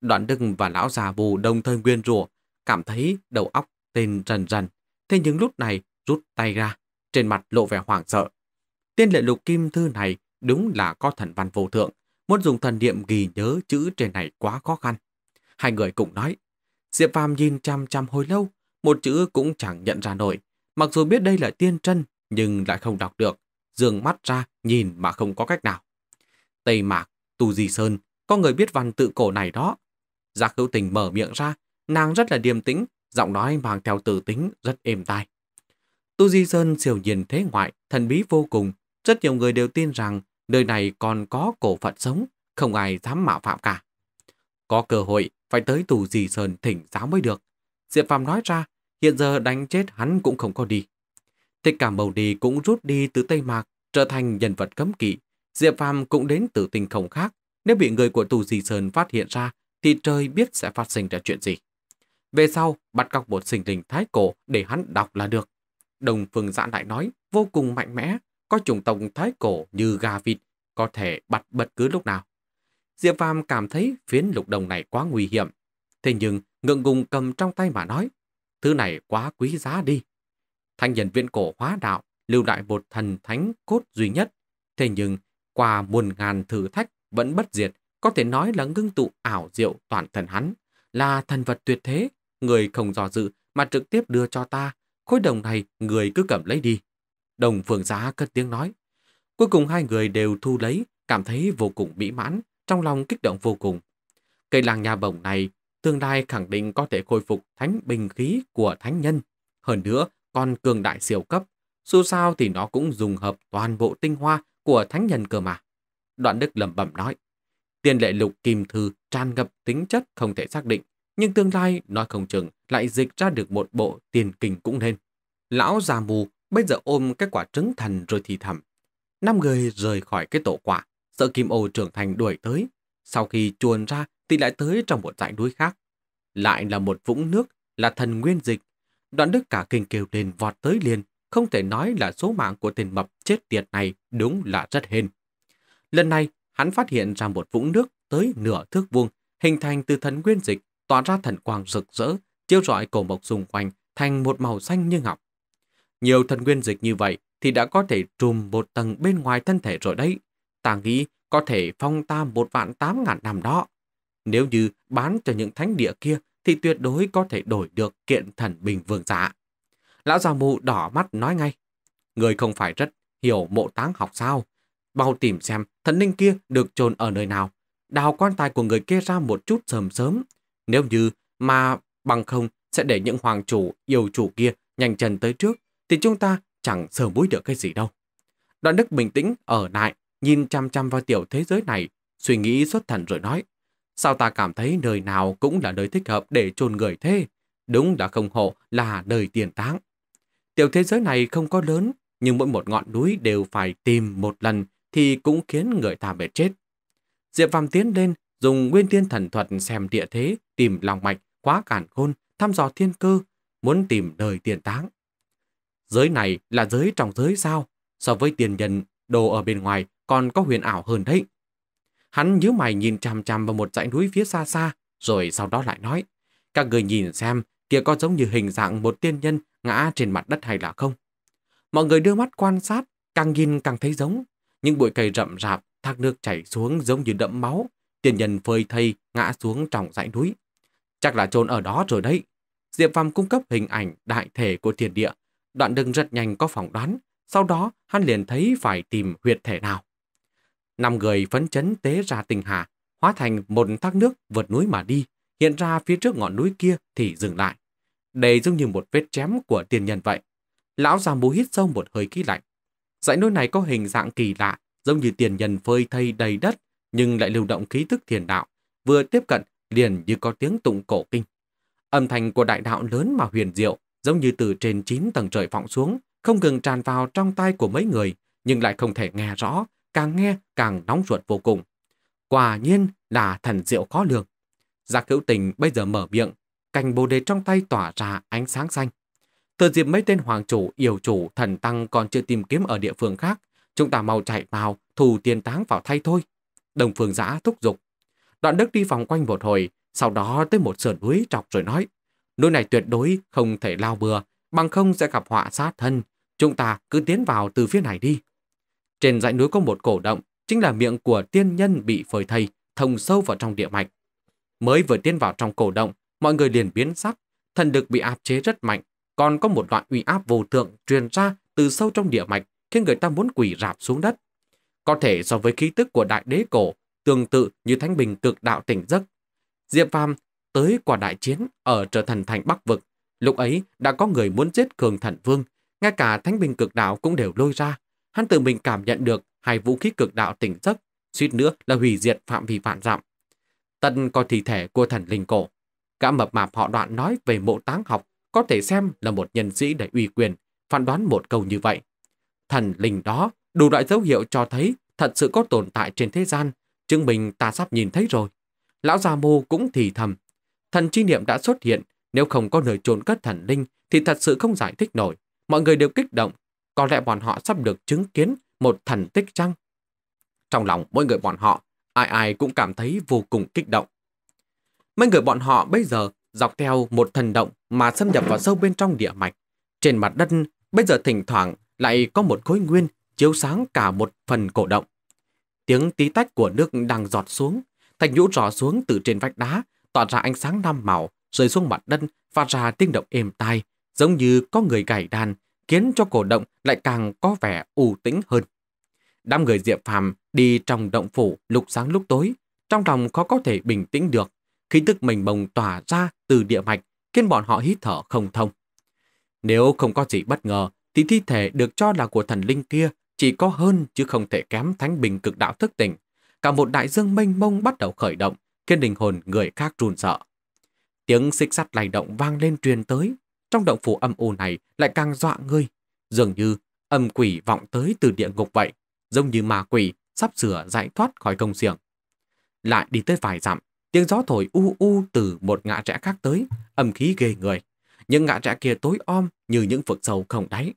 Đoạn Đức và lão già bù đồng thời nguyên rủa cảm thấy đầu óc tên rần rần. Thế nhưng lúc này rút tay ra, trên mặt lộ vẻ hoảng sợ. Tiên lệ lục kim thư này đúng là có thần văn vô thượng. Muốn dùng thần niệm ghi nhớ chữ trên này quá khó khăn. Hai người cũng nói. Diệp Phàm nhìn chăm chăm hồi lâu, một chữ cũng chẳng nhận ra nổi. Mặc dù biết đây là tiên chân nhưng lại không đọc được. dường mắt ra, nhìn mà không có cách nào. Tây Mạc, Tù Di Sơn, có người biết văn tự cổ này đó. Giác hữu tình mở miệng ra, nàng rất là điềm tĩnh, giọng nói mang theo từ tính, rất êm tai. Tu Di Sơn siêu nhìn thế ngoại, thần bí vô cùng. Rất nhiều người đều tin rằng nơi này còn có cổ phận sống, không ai dám mạo phạm cả. Có cơ hội, phải tới Tu Di Sơn thỉnh giáo mới được. Diệp Phàm nói ra, hiện giờ đánh chết hắn cũng không có đi. Thích cảm bầu đi cũng rút đi từ Tây Mạc, trở thành nhân vật cấm kỵ. Diệp Phàm cũng đến từ tình không khác, nếu bị người của Tù Di Sơn phát hiện ra, thì trời biết sẽ phát sinh ra chuyện gì. Về sau, bắt cọc một sinh linh thái cổ để hắn đọc là được. Đồng Phương Giãn lại nói, vô cùng mạnh mẽ, có chủng tộc thái cổ như gà vịt, có thể bắt bất cứ lúc nào. Diệp Phàm cảm thấy phiến lục đồng này quá nguy hiểm. Thế nhưng, ngượng ngùng cầm trong tay mà nói, Thứ này quá quý giá đi. Thanh nhân viện cổ hóa đạo lưu đại một thần thánh cốt duy nhất. Thế nhưng, qua muôn ngàn thử thách vẫn bất diệt, có thể nói là ngưng tụ ảo diệu toàn thần hắn, là thần vật tuyệt thế, người không dò dự mà trực tiếp đưa cho ta, khối đồng này người cứ cầm lấy đi. Đồng phường giá cất tiếng nói. Cuối cùng hai người đều thu lấy, cảm thấy vô cùng mỹ mãn, trong lòng kích động vô cùng. Cây làng nhà bổng này tương lai khẳng định có thể khôi phục thánh bình khí của thánh nhân. Hơn nữa, còn cường đại siêu cấp, dù sao thì nó cũng dùng hợp toàn bộ tinh hoa của thánh nhân cơ mà. Đoạn Đức lẩm bẩm nói, tiền lệ lục kim thư tràn ngập tính chất không thể xác định, nhưng tương lai nói không chừng lại dịch ra được một bộ tiền kinh cũng nên. Lão già mù bây giờ ôm cái quả trứng thần rồi thì thầm. Năm người rời khỏi cái tổ quả, sợ kim ô trưởng thành đuổi tới, sau khi chuồn ra thì lại tới trong một dãy núi khác. Lại là một vũng nước, là thần nguyên dịch. Đoạn đức cả kinh kêu lên vọt tới liền, không thể nói là số mạng của tiền mập chết tiệt này đúng là rất hên. Lần này, hắn phát hiện ra một vũng nước tới nửa thước vuông, hình thành từ thần nguyên dịch, tỏa ra thần quang rực rỡ, chiếu rọi cổ mộc xung quanh thành một màu xanh như ngọc. Nhiều thần nguyên dịch như vậy thì đã có thể trùm một tầng bên ngoài thân thể rồi đấy. Ta nghĩ có thể phong ta một vạn tám ngàn năm đó. Nếu như bán cho những thánh địa kia thì tuyệt đối có thể đổi được kiện thần bình vương giả. Lão già mù đỏ mắt nói ngay, người không phải rất hiểu mộ táng học sao, bao tìm xem thần linh kia được chôn ở nơi nào, đào quan tài của người kia ra một chút sớm sớm, nếu như mà bằng không sẽ để những hoàng chủ, yêu chủ kia nhanh chân tới trước, thì chúng ta chẳng sờ mũi được cái gì đâu. Đoạn đức bình tĩnh ở lại nhìn chăm chăm vào tiểu thế giới này, suy nghĩ xuất thần rồi nói. Sao ta cảm thấy nơi nào cũng là nơi thích hợp để chôn người thế? Đúng là không hộ là nơi tiền táng. Tiểu thế giới này không có lớn, nhưng mỗi một ngọn núi đều phải tìm một lần thì cũng khiến người ta bị chết. Diệp Phàm tiến lên, dùng nguyên tiên thần thuật xem địa thế, tìm lòng mạch, khóa cản khôn, thăm dò thiên cơ, muốn tìm đời tiền táng. Giới này là giới trong giới sao? So với tiền nhân, đồ ở bên ngoài còn có huyền ảo hơn đấy. Hắn nhíu mày nhìn chằm chằm vào một dãy núi phía xa xa, rồi sau đó lại nói, các người nhìn xem kia có giống như hình dạng một tiên nhân ngã trên mặt đất hay là không. Mọi người đưa mắt quan sát, càng nhìn càng thấy giống, những bụi cây rậm rạp, thác nước chảy xuống giống như đẫm máu, tiên nhân phơi thây ngã xuống trong dãy núi. Chắc là trốn ở đó rồi đấy. Diệp Phàm cung cấp hình ảnh đại thể của thiên địa, đoạn đường rất nhanh có phỏng đoán, sau đó hắn liền thấy phải tìm huyệt thể nào. Năm người phấn chấn tế ra tình hạ, hóa thành một thác nước vượt núi mà đi, hiện ra phía trước ngọn núi kia thì dừng lại. Đây giống như một vết chém của tiền nhân vậy. Lão già mù hít sâu một hơi khí lạnh. Dãy núi này có hình dạng kỳ lạ, giống như tiền nhân phơi thây đầy đất, nhưng lại lưu động khí tức thiền đạo. Vừa tiếp cận, liền như có tiếng tụng cổ kinh. Âm thanh của đại đạo lớn mà huyền diệu, giống như từ trên 9 tầng trời vọng xuống, không ngừng tràn vào trong tai của mấy người, nhưng lại không thể nghe rõ, càng nghe càng nóng ruột vô cùng. Quả nhiên là thần diệu khó lường. Giặc hữu tình bây giờ mở miệng, cành bồ đề trong tay tỏa ra ánh sáng xanh. Từ dịp mấy tên hoàng chủ, yêu chủ, thần tăng còn chưa tìm kiếm ở địa phương khác, chúng ta mau chạy vào, thù tiền táng vào thay thôi. Đồng phương giã thúc giục. Đoạn đức đi vòng quanh một hồi, sau đó tới một sườn núi trọc rồi nói. Núi này tuyệt đối không thể lao bừa, bằng không sẽ gặp họa sát thân. Chúng ta cứ tiến vào từ phía này đi. Trên dãy núi có một cổ động, chính là miệng của tiên nhân bị phơi thây, thông sâu vào trong địa mạch. Mới vừa tiến vào trong cổ động, mọi người liền biến sắc, thần lực bị áp chế rất mạnh, còn có một loại uy áp vô thượng truyền ra từ sâu trong địa mạch, khiến người ta muốn quỷ rạp xuống đất. Có thể so với khí tức của đại đế cổ, tương tự như thánh bình cực đạo tỉnh giấc. Diệp Phàm tới quả đại chiến ở trở thần thành Bắc Vực, lúc ấy đã có người muốn giết Cường Thần Vương, ngay cả thánh bình cực đạo cũng đều lôi ra, hắn tự mình cảm nhận được hai vũ khí cực đạo tỉnh giấc, suýt nữa là hủy diệt phạm vi vạn dặm. Tân coi thi thể của thần linh cổ. Gã mập mạp họ đoạn nói về mộ táng học có thể xem là một nhân sĩ để uy quyền, phán đoán một câu như vậy. Thần linh đó đủ loại dấu hiệu cho thấy thật sự có tồn tại trên thế gian, chứng minh ta sắp nhìn thấy rồi. Lão già mô cũng thì thầm. Thần chi niệm đã xuất hiện, nếu không có nơi trồn cất thần linh thì thật sự không giải thích nổi. Mọi người đều kích động có lẽ bọn họ sắp được chứng kiến một thần tích chăng? Trong lòng mỗi người bọn họ, ai ai cũng cảm thấy vô cùng kích động. Mấy người bọn họ bây giờ dọc theo một thần động mà xâm nhập vào sâu bên trong địa mạch. Trên mặt đất bây giờ thỉnh thoảng lại có một khối nguyên chiếu sáng cả một phần cổ động. Tiếng tí tách của nước đang giọt xuống, thành nhũ rò xuống từ trên vách đá, tỏa ra ánh sáng năm màu, rơi xuống mặt đất, phát ra tiếng động êm tai, giống như có người gảy đàn khiến cho cổ động lại càng có vẻ u tĩnh hơn. Đám người Diệp Phàm đi trong động phủ lúc sáng lúc tối, trong lòng khó có thể bình tĩnh được, khí tức mình bồng tỏa ra từ địa mạch khiến bọn họ hít thở không thông. Nếu không có gì bất ngờ, thì thi thể được cho là của thần linh kia chỉ có hơn chứ không thể kém thánh bình cực đạo thức tỉnh. Cả một đại dương mênh mông bắt đầu khởi động, khiến linh hồn người khác run sợ. Tiếng xích sắt lay động vang lên truyền tới, trong động phủ âm u này lại càng dọa ngươi. Dường như âm quỷ vọng tới từ địa ngục vậy, giống như ma quỷ sắp sửa giải thoát khỏi công xiềng. Lại đi tới vài dặm, tiếng gió thổi u u từ một ngã rẽ khác tới, âm khí ghê người. Những ngã rẽ kia tối om như những vực sâu không đáy.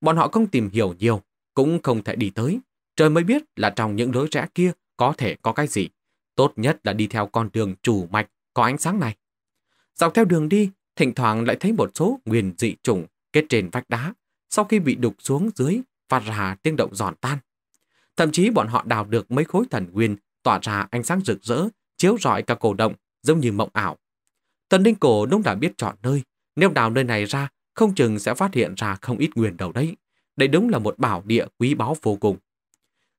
Bọn họ không tìm hiểu nhiều, cũng không thể đi tới. Trời mới biết là trong những lối rẽ kia có thể có cái gì. Tốt nhất là đi theo con đường chủ mạch có ánh sáng này. Dọc theo đường đi, thỉnh thoảng lại thấy một số nguyên dị trùng kết trên vách đá, sau khi bị đục xuống dưới, phát ra tiếng động giòn tan. Thậm chí bọn họ đào được mấy khối thần nguyên tỏa ra ánh sáng rực rỡ, chiếu rọi cả cổ động, giống như mộng ảo. Tần Ninh Cổ đúng đã biết chọn nơi, nếu đào nơi này ra, không chừng sẽ phát hiện ra không ít nguyên đầu đấy. Đây đúng là một bảo địa quý báu vô cùng.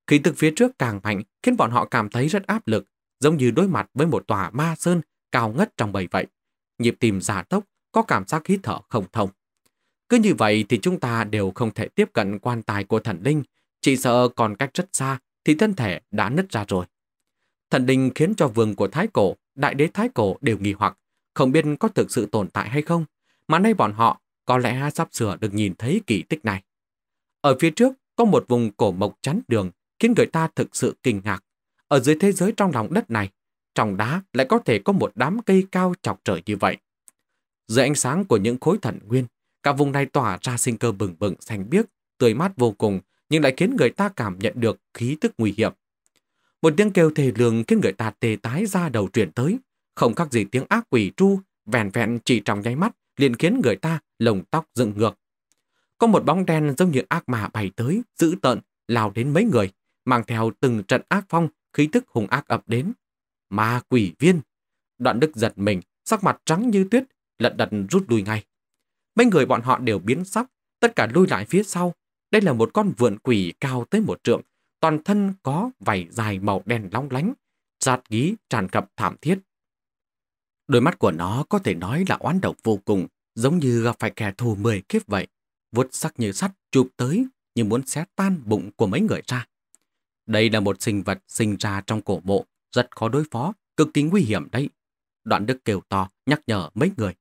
Khí tức phía trước càng mạnh khiến bọn họ cảm thấy rất áp lực, giống như đối mặt với một tòa ma sơn cao ngất trong bầy vậy nhịp tim gia tốc, có cảm giác hít thở không thông. Cứ như vậy thì chúng ta đều không thể tiếp cận quan tài của thần linh, chỉ sợ còn cách rất xa thì thân thể đã nứt ra rồi. Thần linh khiến cho vương của Thái Cổ, đại đế Thái Cổ đều nghi hoặc, không biết có thực sự tồn tại hay không, mà nay bọn họ có lẽ sắp sửa được nhìn thấy kỳ tích này. Ở phía trước có một vùng cổ mộc chắn đường khiến người ta thực sự kinh ngạc. Ở dưới thế giới trong lòng đất này trong đá lại có thể có một đám cây cao chọc trời như vậy. Dưới ánh sáng của những khối thần nguyên, cả vùng này tỏa ra sinh cơ bừng bừng xanh biếc, tươi mát vô cùng, nhưng lại khiến người ta cảm nhận được khí tức nguy hiểm. Một tiếng kêu thề lường khiến người ta tê tái ra đầu truyền tới, không khác gì tiếng ác quỷ tru, vẹn vẹn chỉ trong nháy mắt, liền khiến người ta lồng tóc dựng ngược. Có một bóng đen giống như ác mà bay tới, dữ tợn, lao đến mấy người, mang theo từng trận ác phong, khí tức hùng ác ập đến, Ma quỷ viên. Đoạn đức giật mình, sắc mặt trắng như tuyết, lật đật rút lui ngay. Mấy người bọn họ đều biến sắc, tất cả lui lại phía sau. Đây là một con vượn quỷ cao tới một trượng, toàn thân có vảy dài màu đen long lánh, giạt gí tràn cập thảm thiết. Đôi mắt của nó có thể nói là oán độc vô cùng, giống như gặp phải kẻ thù mười kiếp vậy. Vuốt sắc như sắt chụp tới như muốn xé tan bụng của mấy người ra. Đây là một sinh vật sinh ra trong cổ mộ, rất khó đối phó, cực kỳ nguy hiểm đấy. Đoạn đức kêu to, nhắc nhở mấy người.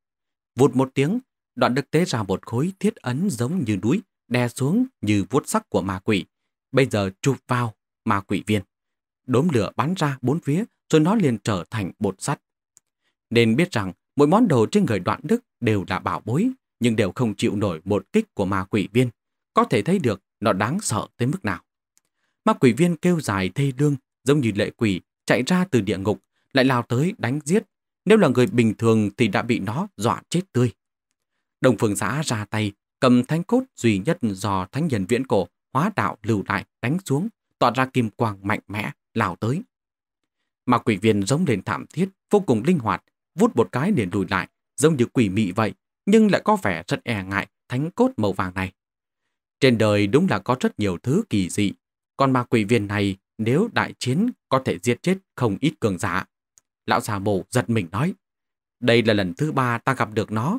Vụt một tiếng, đoạn đức tế ra một khối thiết ấn giống như núi, đè xuống như vuốt sắc của ma quỷ. Bây giờ chụp vào ma quỷ viên. Đốm lửa bắn ra bốn phía, rồi nó liền trở thành bột sắt. Nên biết rằng, mỗi món đồ trên người đoạn đức đều là bảo bối, nhưng đều không chịu nổi một kích của ma quỷ viên. Có thể thấy được nó đáng sợ tới mức nào. Ma quỷ viên kêu dài thê đương, giống như lệ quỷ chạy ra từ địa ngục, lại lao tới đánh giết. Nếu là người bình thường thì đã bị nó dọa chết tươi. Đồng phương giã ra tay, cầm thánh cốt duy nhất do thánh nhân viễn cổ hóa đạo lưu lại đánh xuống, tỏa ra kim quang mạnh mẽ, lao tới. Mà quỷ viên giống lên thảm thiết, vô cùng linh hoạt, vút một cái liền lùi lại, giống như quỷ mị vậy, nhưng lại có vẻ rất e ngại thánh cốt màu vàng này. Trên đời đúng là có rất nhiều thứ kỳ dị, còn ma quỷ viên này nếu đại chiến có thể giết chết không ít cường giả. Lão già mù giật mình nói. Đây là lần thứ ba ta gặp được nó.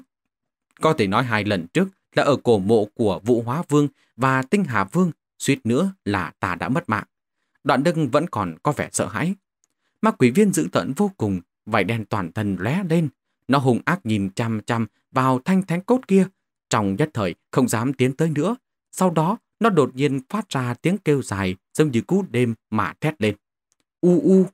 Có thể nói hai lần trước là ở cổ mộ của Vũ Hóa Vương và Tinh Hà Vương, suýt nữa là ta đã mất mạng. Đoạn đưng vẫn còn có vẻ sợ hãi. Ma quỷ viên dữ tận vô cùng, vải đen toàn thân lóe lên. Nó hùng ác nhìn chăm chăm vào thanh thánh cốt kia, trong nhất thời không dám tiến tới nữa. Sau đó nó đột nhiên phát ra tiếng kêu dài giống như cú đêm mà thét lên. U u!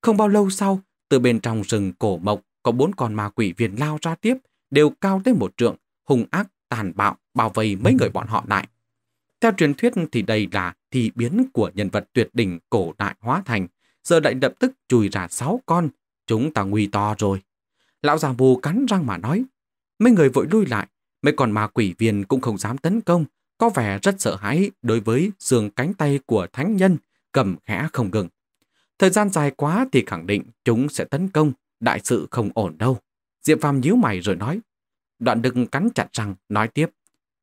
Không bao lâu sau, từ bên trong rừng cổ mộc có bốn con ma quỷ viên lao ra tiếp, đều cao tới một trượng, hung ác, tàn bạo, bao vây mấy người bọn họ lại. Theo truyền thuyết thì đây là thì biến của nhân vật tuyệt đỉnh cổ đại hóa thành, giờ đại lập tức chùi ra sáu con, chúng ta nguy to rồi. Lão già mù cắn răng mà nói, mấy người vội lui lại, mấy con ma quỷ viên cũng không dám tấn công, có vẻ rất sợ hãi đối với giường cánh tay của thánh nhân cầm khẽ không ngừng. Thời gian dài quá thì khẳng định chúng sẽ tấn công, đại sự không ổn đâu. Diệp Phàm nhíu mày rồi nói. Đoạn đừng cắn chặt răng, nói tiếp.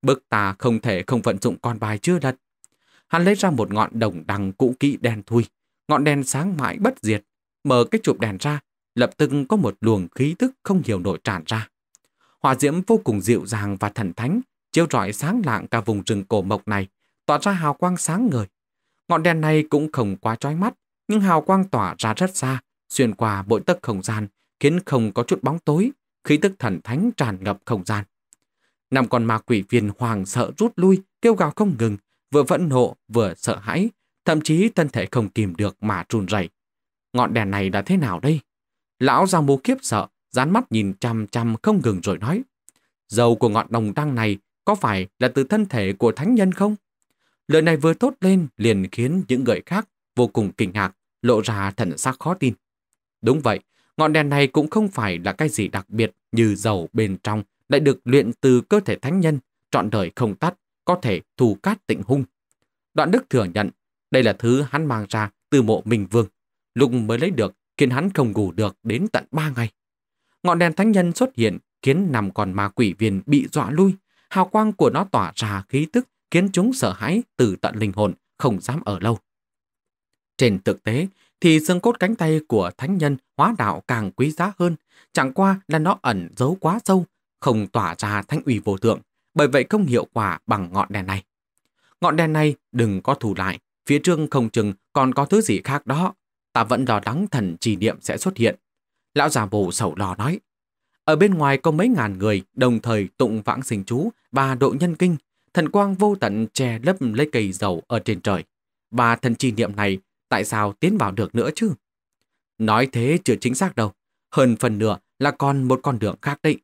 Bức ta không thể không vận dụng con bài chưa đặt. Hắn lấy ra một ngọn đồng đằng cũ kỹ đen thui. Ngọn đèn sáng mãi bất diệt. Mở cái chụp đèn ra, lập tức có một luồng khí tức không hiểu nổi tràn ra. hòa diễm vô cùng dịu dàng và thần thánh, chiếu rọi sáng lạng cả vùng rừng cổ mộc này, tỏa ra hào quang sáng ngời. Ngọn đèn này cũng không quá chói mắt, nhưng hào quang tỏa ra rất xa, xuyên qua mỗi tấc không gian, khiến không có chút bóng tối, khí tức thần thánh tràn ngập không gian. Năm con ma quỷ viên hoàng sợ rút lui, kêu gào không ngừng, vừa phẫn nộ, vừa sợ hãi, thậm chí thân thể không kìm được mà run rẩy. Ngọn đèn này đã thế nào đây? Lão Giang Bố Kiếp sợ, dán mắt nhìn chăm chăm không ngừng rồi nói. Dầu của ngọn đồng đăng này có phải là từ thân thể của thánh nhân không? Lời này vừa tốt lên liền khiến những người khác vô cùng kinh ngạc, lộ ra thần sắc khó tin. Đúng vậy, ngọn đèn này cũng không phải là cái gì đặc biệt như dầu bên trong lại được luyện từ cơ thể thánh nhân, trọn đời không tắt, có thể thù cát tịnh hung. Đoạn Đức thừa nhận, đây là thứ hắn mang ra từ mộ Minh Vương, lúc mới lấy được khiến hắn không ngủ được đến tận ba ngày. Ngọn đèn thánh nhân xuất hiện khiến nằm còn ma quỷ viên bị dọa lui, Hào quang của nó tỏa ra khí tức khiến chúng sợ hãi từ tận linh hồn, không dám ở lâu. Trên thực tế, thì xương cốt cánh tay của thánh nhân hóa đạo càng quý giá hơn, chẳng qua là nó ẩn giấu quá sâu, không tỏa ra thanh ủy vô thượng, bởi vậy không hiệu quả bằng ngọn đèn này. Ngọn đèn này đừng có thủ lại, phía trương không chừng còn có thứ gì khác đó, ta vẫn lo đắng thần trì niệm sẽ xuất hiện. Lão già bồ sầu lo nói, ở bên ngoài có mấy ngàn người đồng thời tụng vãng sinh chú và độ nhân kinh, thần quang vô tận che lấp lấy cây dầu ở trên trời. Và thần chi niệm này tại sao tiến vào được nữa chứ? Nói thế chưa chính xác đâu, hơn phần nửa là còn một con đường khác đấy.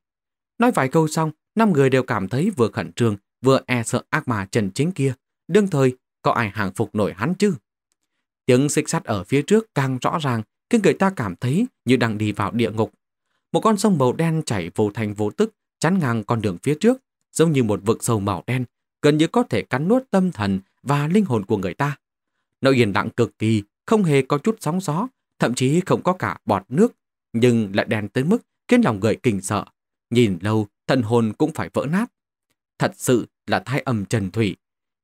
Nói vài câu xong, năm người đều cảm thấy vừa khẩn trương, vừa e sợ ác mà trần chính kia. Đương thời, có ai hàng phục nổi hắn chứ? Tiếng xích sắt ở phía trước càng rõ ràng, khiến người ta cảm thấy như đang đi vào địa ngục. Một con sông màu đen chảy vô thành vô tức, chắn ngang con đường phía trước, giống như một vực sâu màu đen, gần như có thể cắn nuốt tâm thần và linh hồn của người ta. Nó yên lặng cực kỳ, không hề có chút sóng gió, thậm chí không có cả bọt nước, nhưng lại đen tới mức khiến lòng người kinh sợ. Nhìn lâu, thần hồn cũng phải vỡ nát. Thật sự là thai âm trần thủy.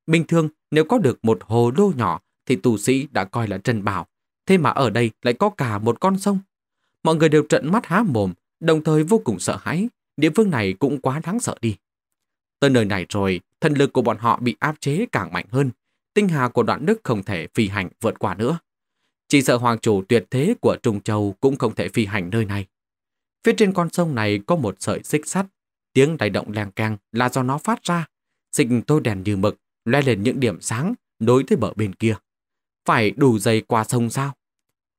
Bình thường, nếu có được một hồ lô nhỏ thì tù sĩ đã coi là trần bảo. Thế mà ở đây lại có cả một con sông Mọi người đều trận mắt há mồm, đồng thời vô cùng sợ hãi. Địa phương này cũng quá đáng sợ đi. Tới nơi này rồi, thần lực của bọn họ bị áp chế càng mạnh hơn. Tinh hà của đoạn đức không thể phi hành vượt qua nữa. Chỉ sợ hoàng chủ tuyệt thế của Trung Châu cũng không thể phi hành nơi này. Phía trên con sông này có một sợi xích sắt. Tiếng đại động leng keng là do nó phát ra. Xích tôi đèn như mực, loe lên những điểm sáng, đối với bờ bên kia. Phải đủ dày qua sông sao?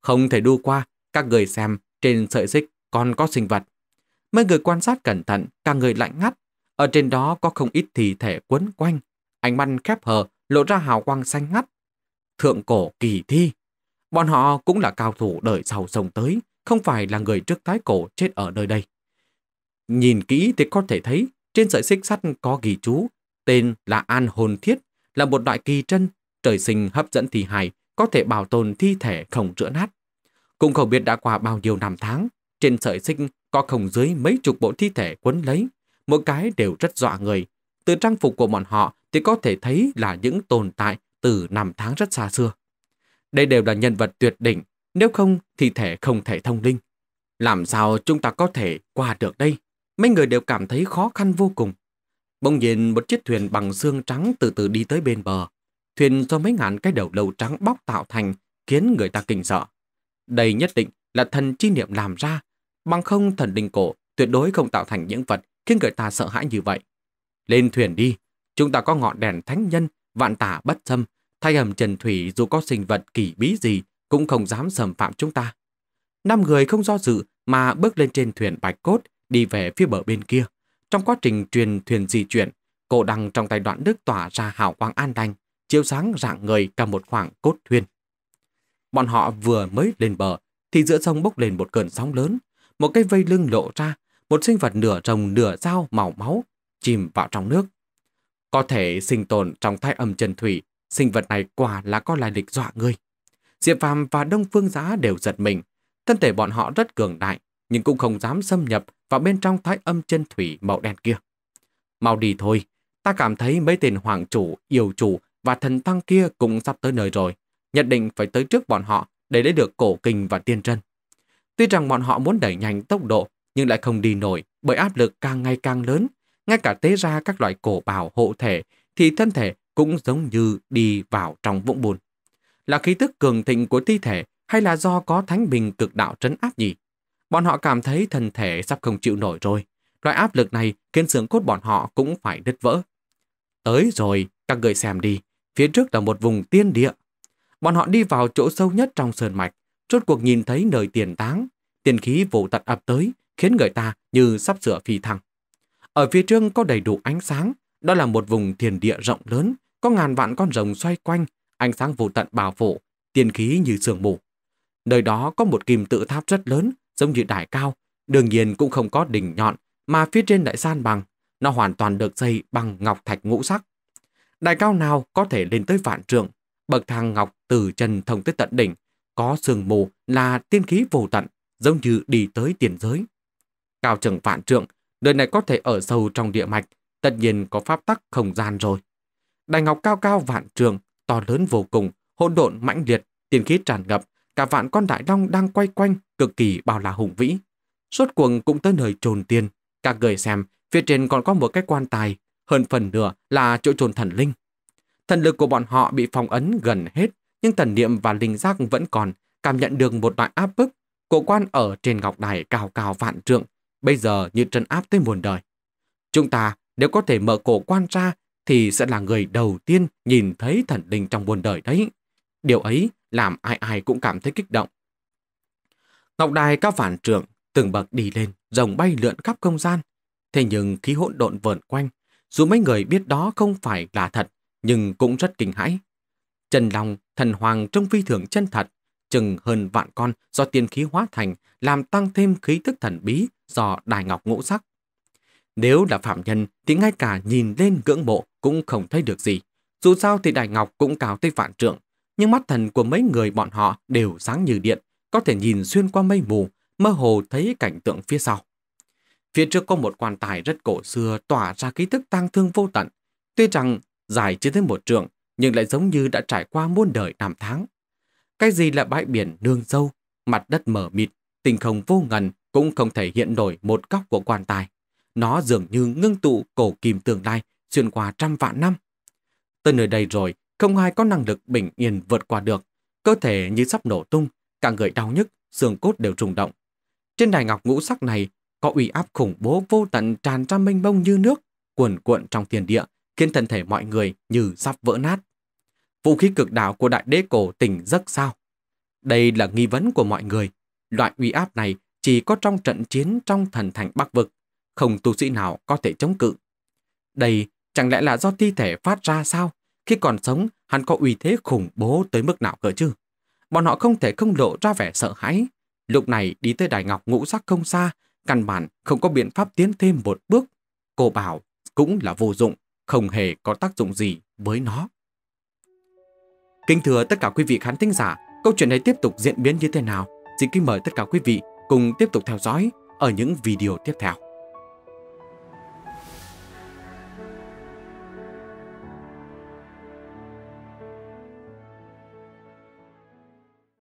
Không thể đu qua, các người xem trên sợi xích còn có sinh vật. Mấy người quan sát cẩn thận, cả người lạnh ngắt. Ở trên đó có không ít thi thể quấn quanh. Ánh mắt khép hờ, lộ ra hào quang xanh ngắt. Thượng cổ kỳ thi. Bọn họ cũng là cao thủ đời sau sông tới, không phải là người trước thái cổ chết ở nơi đây. Nhìn kỹ thì có thể thấy trên sợi xích sắt có ghi chú, tên là An Hồn Thiết, là một loại kỳ trân, trời sinh hấp dẫn thi hài, có thể bảo tồn thi thể không rữa nát. Cũng không biết đã qua bao nhiêu năm tháng, trên sợi xích có không dưới mấy chục bộ thi thể quấn lấy, mỗi cái đều rất dọa người. Từ trang phục của bọn họ thì có thể thấy là những tồn tại từ năm tháng rất xa xưa. Đây đều là nhân vật tuyệt đỉnh, nếu không thi thể không thể thông linh. Làm sao chúng ta có thể qua được đây? Mấy người đều cảm thấy khó khăn vô cùng. Bỗng nhiên một chiếc thuyền bằng xương trắng từ từ đi tới bên bờ. Thuyền do mấy ngàn cái đầu lâu trắng bóc tạo thành khiến người ta kinh sợ. Đây nhất định là thần chi niệm làm ra, bằng không thần đình cổ tuyệt đối không tạo thành những vật khiến người ta sợ hãi như vậy. Lên thuyền đi, chúng ta có ngọn đèn thánh nhân, vạn tả bất xâm, thay ẩm trần thủy dù có sinh vật kỳ bí gì cũng không dám xâm phạm chúng ta. Năm người không do dự mà bước lên trên thuyền bạch cốt đi về phía bờ bên kia. Trong quá trình truyền thuyền di chuyển, cổ đằng trong tay đoạn đức tỏa ra hào quang an đành, chiếu sáng rạng người cả một khoảng cốt thuyền. Bọn họ vừa mới lên bờ, thì giữa sông bốc lên một cơn sóng lớn. Một cái vây lưng lộ ra, một sinh vật nửa rồng nửa dao màu máu, chìm vào trong nước. Có thể sinh tồn trong thai âm chân thủy, sinh vật này quả là có lai lịch dọa người. Diệp Phàm và Đông Phương Giá đều giật mình. Thân thể bọn họ rất cường đại, nhưng cũng không dám xâm nhập vào bên trong thái âm chân thủy màu đen kia. Mau đi thôi, ta cảm thấy mấy tên hoàng chủ, yêu chủ và thần tăng kia cũng sắp tới nơi rồi nhất định phải tới trước bọn họ để lấy được cổ kinh và tiên trân. Tuy rằng bọn họ muốn đẩy nhanh tốc độ, nhưng lại không đi nổi bởi áp lực càng ngày càng lớn. Ngay cả tế ra các loại cổ bào hộ thể thì thân thể cũng giống như đi vào trong vũng bùn. Là khí tức cường thịnh của thi thể hay là do có thánh bình cực đạo trấn áp gì? Bọn họ cảm thấy thân thể sắp không chịu nổi rồi. Loại áp lực này khiến xương cốt bọn họ cũng phải đứt vỡ. Tới rồi, các người xem đi. Phía trước là một vùng tiên địa bọn họ đi vào chỗ sâu nhất trong sơn mạch, chốt cuộc nhìn thấy nơi tiền táng, tiền khí vô tận ập tới, khiến người ta như sắp sửa phi thăng. Ở phía trước có đầy đủ ánh sáng, đó là một vùng thiền địa rộng lớn, có ngàn vạn con rồng xoay quanh, ánh sáng vô tận bao phủ, tiền khí như sương mù. Nơi đó có một kim tự tháp rất lớn, giống như đài cao, đương nhiên cũng không có đỉnh nhọn, mà phía trên đại san bằng, nó hoàn toàn được xây bằng ngọc thạch ngũ sắc. Đài cao nào có thể lên tới vạn trượng, Bậc thang ngọc từ chân thông tới tận đỉnh, có sương mù là tiên khí vô tận, giống như đi tới tiền giới. Cao trừng vạn trượng, đời này có thể ở sâu trong địa mạch, tất nhiên có pháp tắc không gian rồi. đại ngọc cao cao vạn trượng to lớn vô cùng, hỗn độn mãnh liệt, tiên khí tràn ngập, cả vạn con đại long đang quay quanh, cực kỳ bao la hùng vĩ. Suốt cuồng cũng tới nơi trồn tiên, các người xem, phía trên còn có một cái quan tài, hơn phần nửa là chỗ trồn thần linh. Thần lực của bọn họ bị phong ấn gần hết, nhưng thần niệm và linh giác vẫn còn, cảm nhận được một loại áp bức. Cổ quan ở trên ngọc đài cao cao vạn trượng, bây giờ như trần áp tới muôn đời. Chúng ta nếu có thể mở cổ quan ra thì sẽ là người đầu tiên nhìn thấy thần linh trong buôn đời đấy. Điều ấy làm ai ai cũng cảm thấy kích động. Ngọc đài cao vạn trượng từng bậc đi lên, rồng bay lượn khắp không gian. Thế nhưng khí hỗn độn vờn quanh, dù mấy người biết đó không phải là thật, nhưng cũng rất kinh hãi. Trần Long, thần hoàng trong phi thường chân thật, chừng hơn vạn con do tiên khí hóa thành, làm tăng thêm khí thức thần bí do đài ngọc ngũ sắc. Nếu là phạm nhân thì ngay cả nhìn lên ngưỡng mộ cũng không thấy được gì. Dù sao thì đài ngọc cũng cao tới vạn trượng, nhưng mắt thần của mấy người bọn họ đều sáng như điện, có thể nhìn xuyên qua mây mù, mơ hồ thấy cảnh tượng phía sau. Phía trước có một quan tài rất cổ xưa tỏa ra khí thức tang thương vô tận. Tuy rằng dài chưa tới một trường nhưng lại giống như đã trải qua muôn đời năm tháng. Cái gì là bãi biển nương sâu mặt đất mở mịt, tình không vô ngần cũng không thể hiện nổi một góc của quan tài. Nó dường như ngưng tụ cổ kim tương lai xuyên qua trăm vạn năm. Tới nơi đây rồi, không ai có năng lực bình yên vượt qua được. Cơ thể như sắp nổ tung, cả người đau nhức, xương cốt đều rung động. Trên đài ngọc ngũ sắc này có uy áp khủng bố vô tận tràn trăm mênh bông như nước, cuồn cuộn trong thiên địa, khiến thân thể mọi người như sắp vỡ nát. Vũ khí cực đảo của đại đế cổ tỉnh giấc sao? Đây là nghi vấn của mọi người. Loại uy áp này chỉ có trong trận chiến trong thần thành Bắc Vực, không tu sĩ nào có thể chống cự. Đây chẳng lẽ là do thi thể phát ra sao? Khi còn sống, hắn có uy thế khủng bố tới mức nào cơ chứ? Bọn họ không thể không lộ ra vẻ sợ hãi. Lúc này đi tới đài ngọc ngũ sắc không xa, căn bản không có biện pháp tiến thêm một bước. Cô bảo cũng là vô dụng không hề có tác dụng gì với nó. Kính thưa tất cả quý vị khán thính giả, câu chuyện này tiếp tục diễn biến như thế nào? Xin kính mời tất cả quý vị cùng tiếp tục theo dõi ở những video tiếp theo.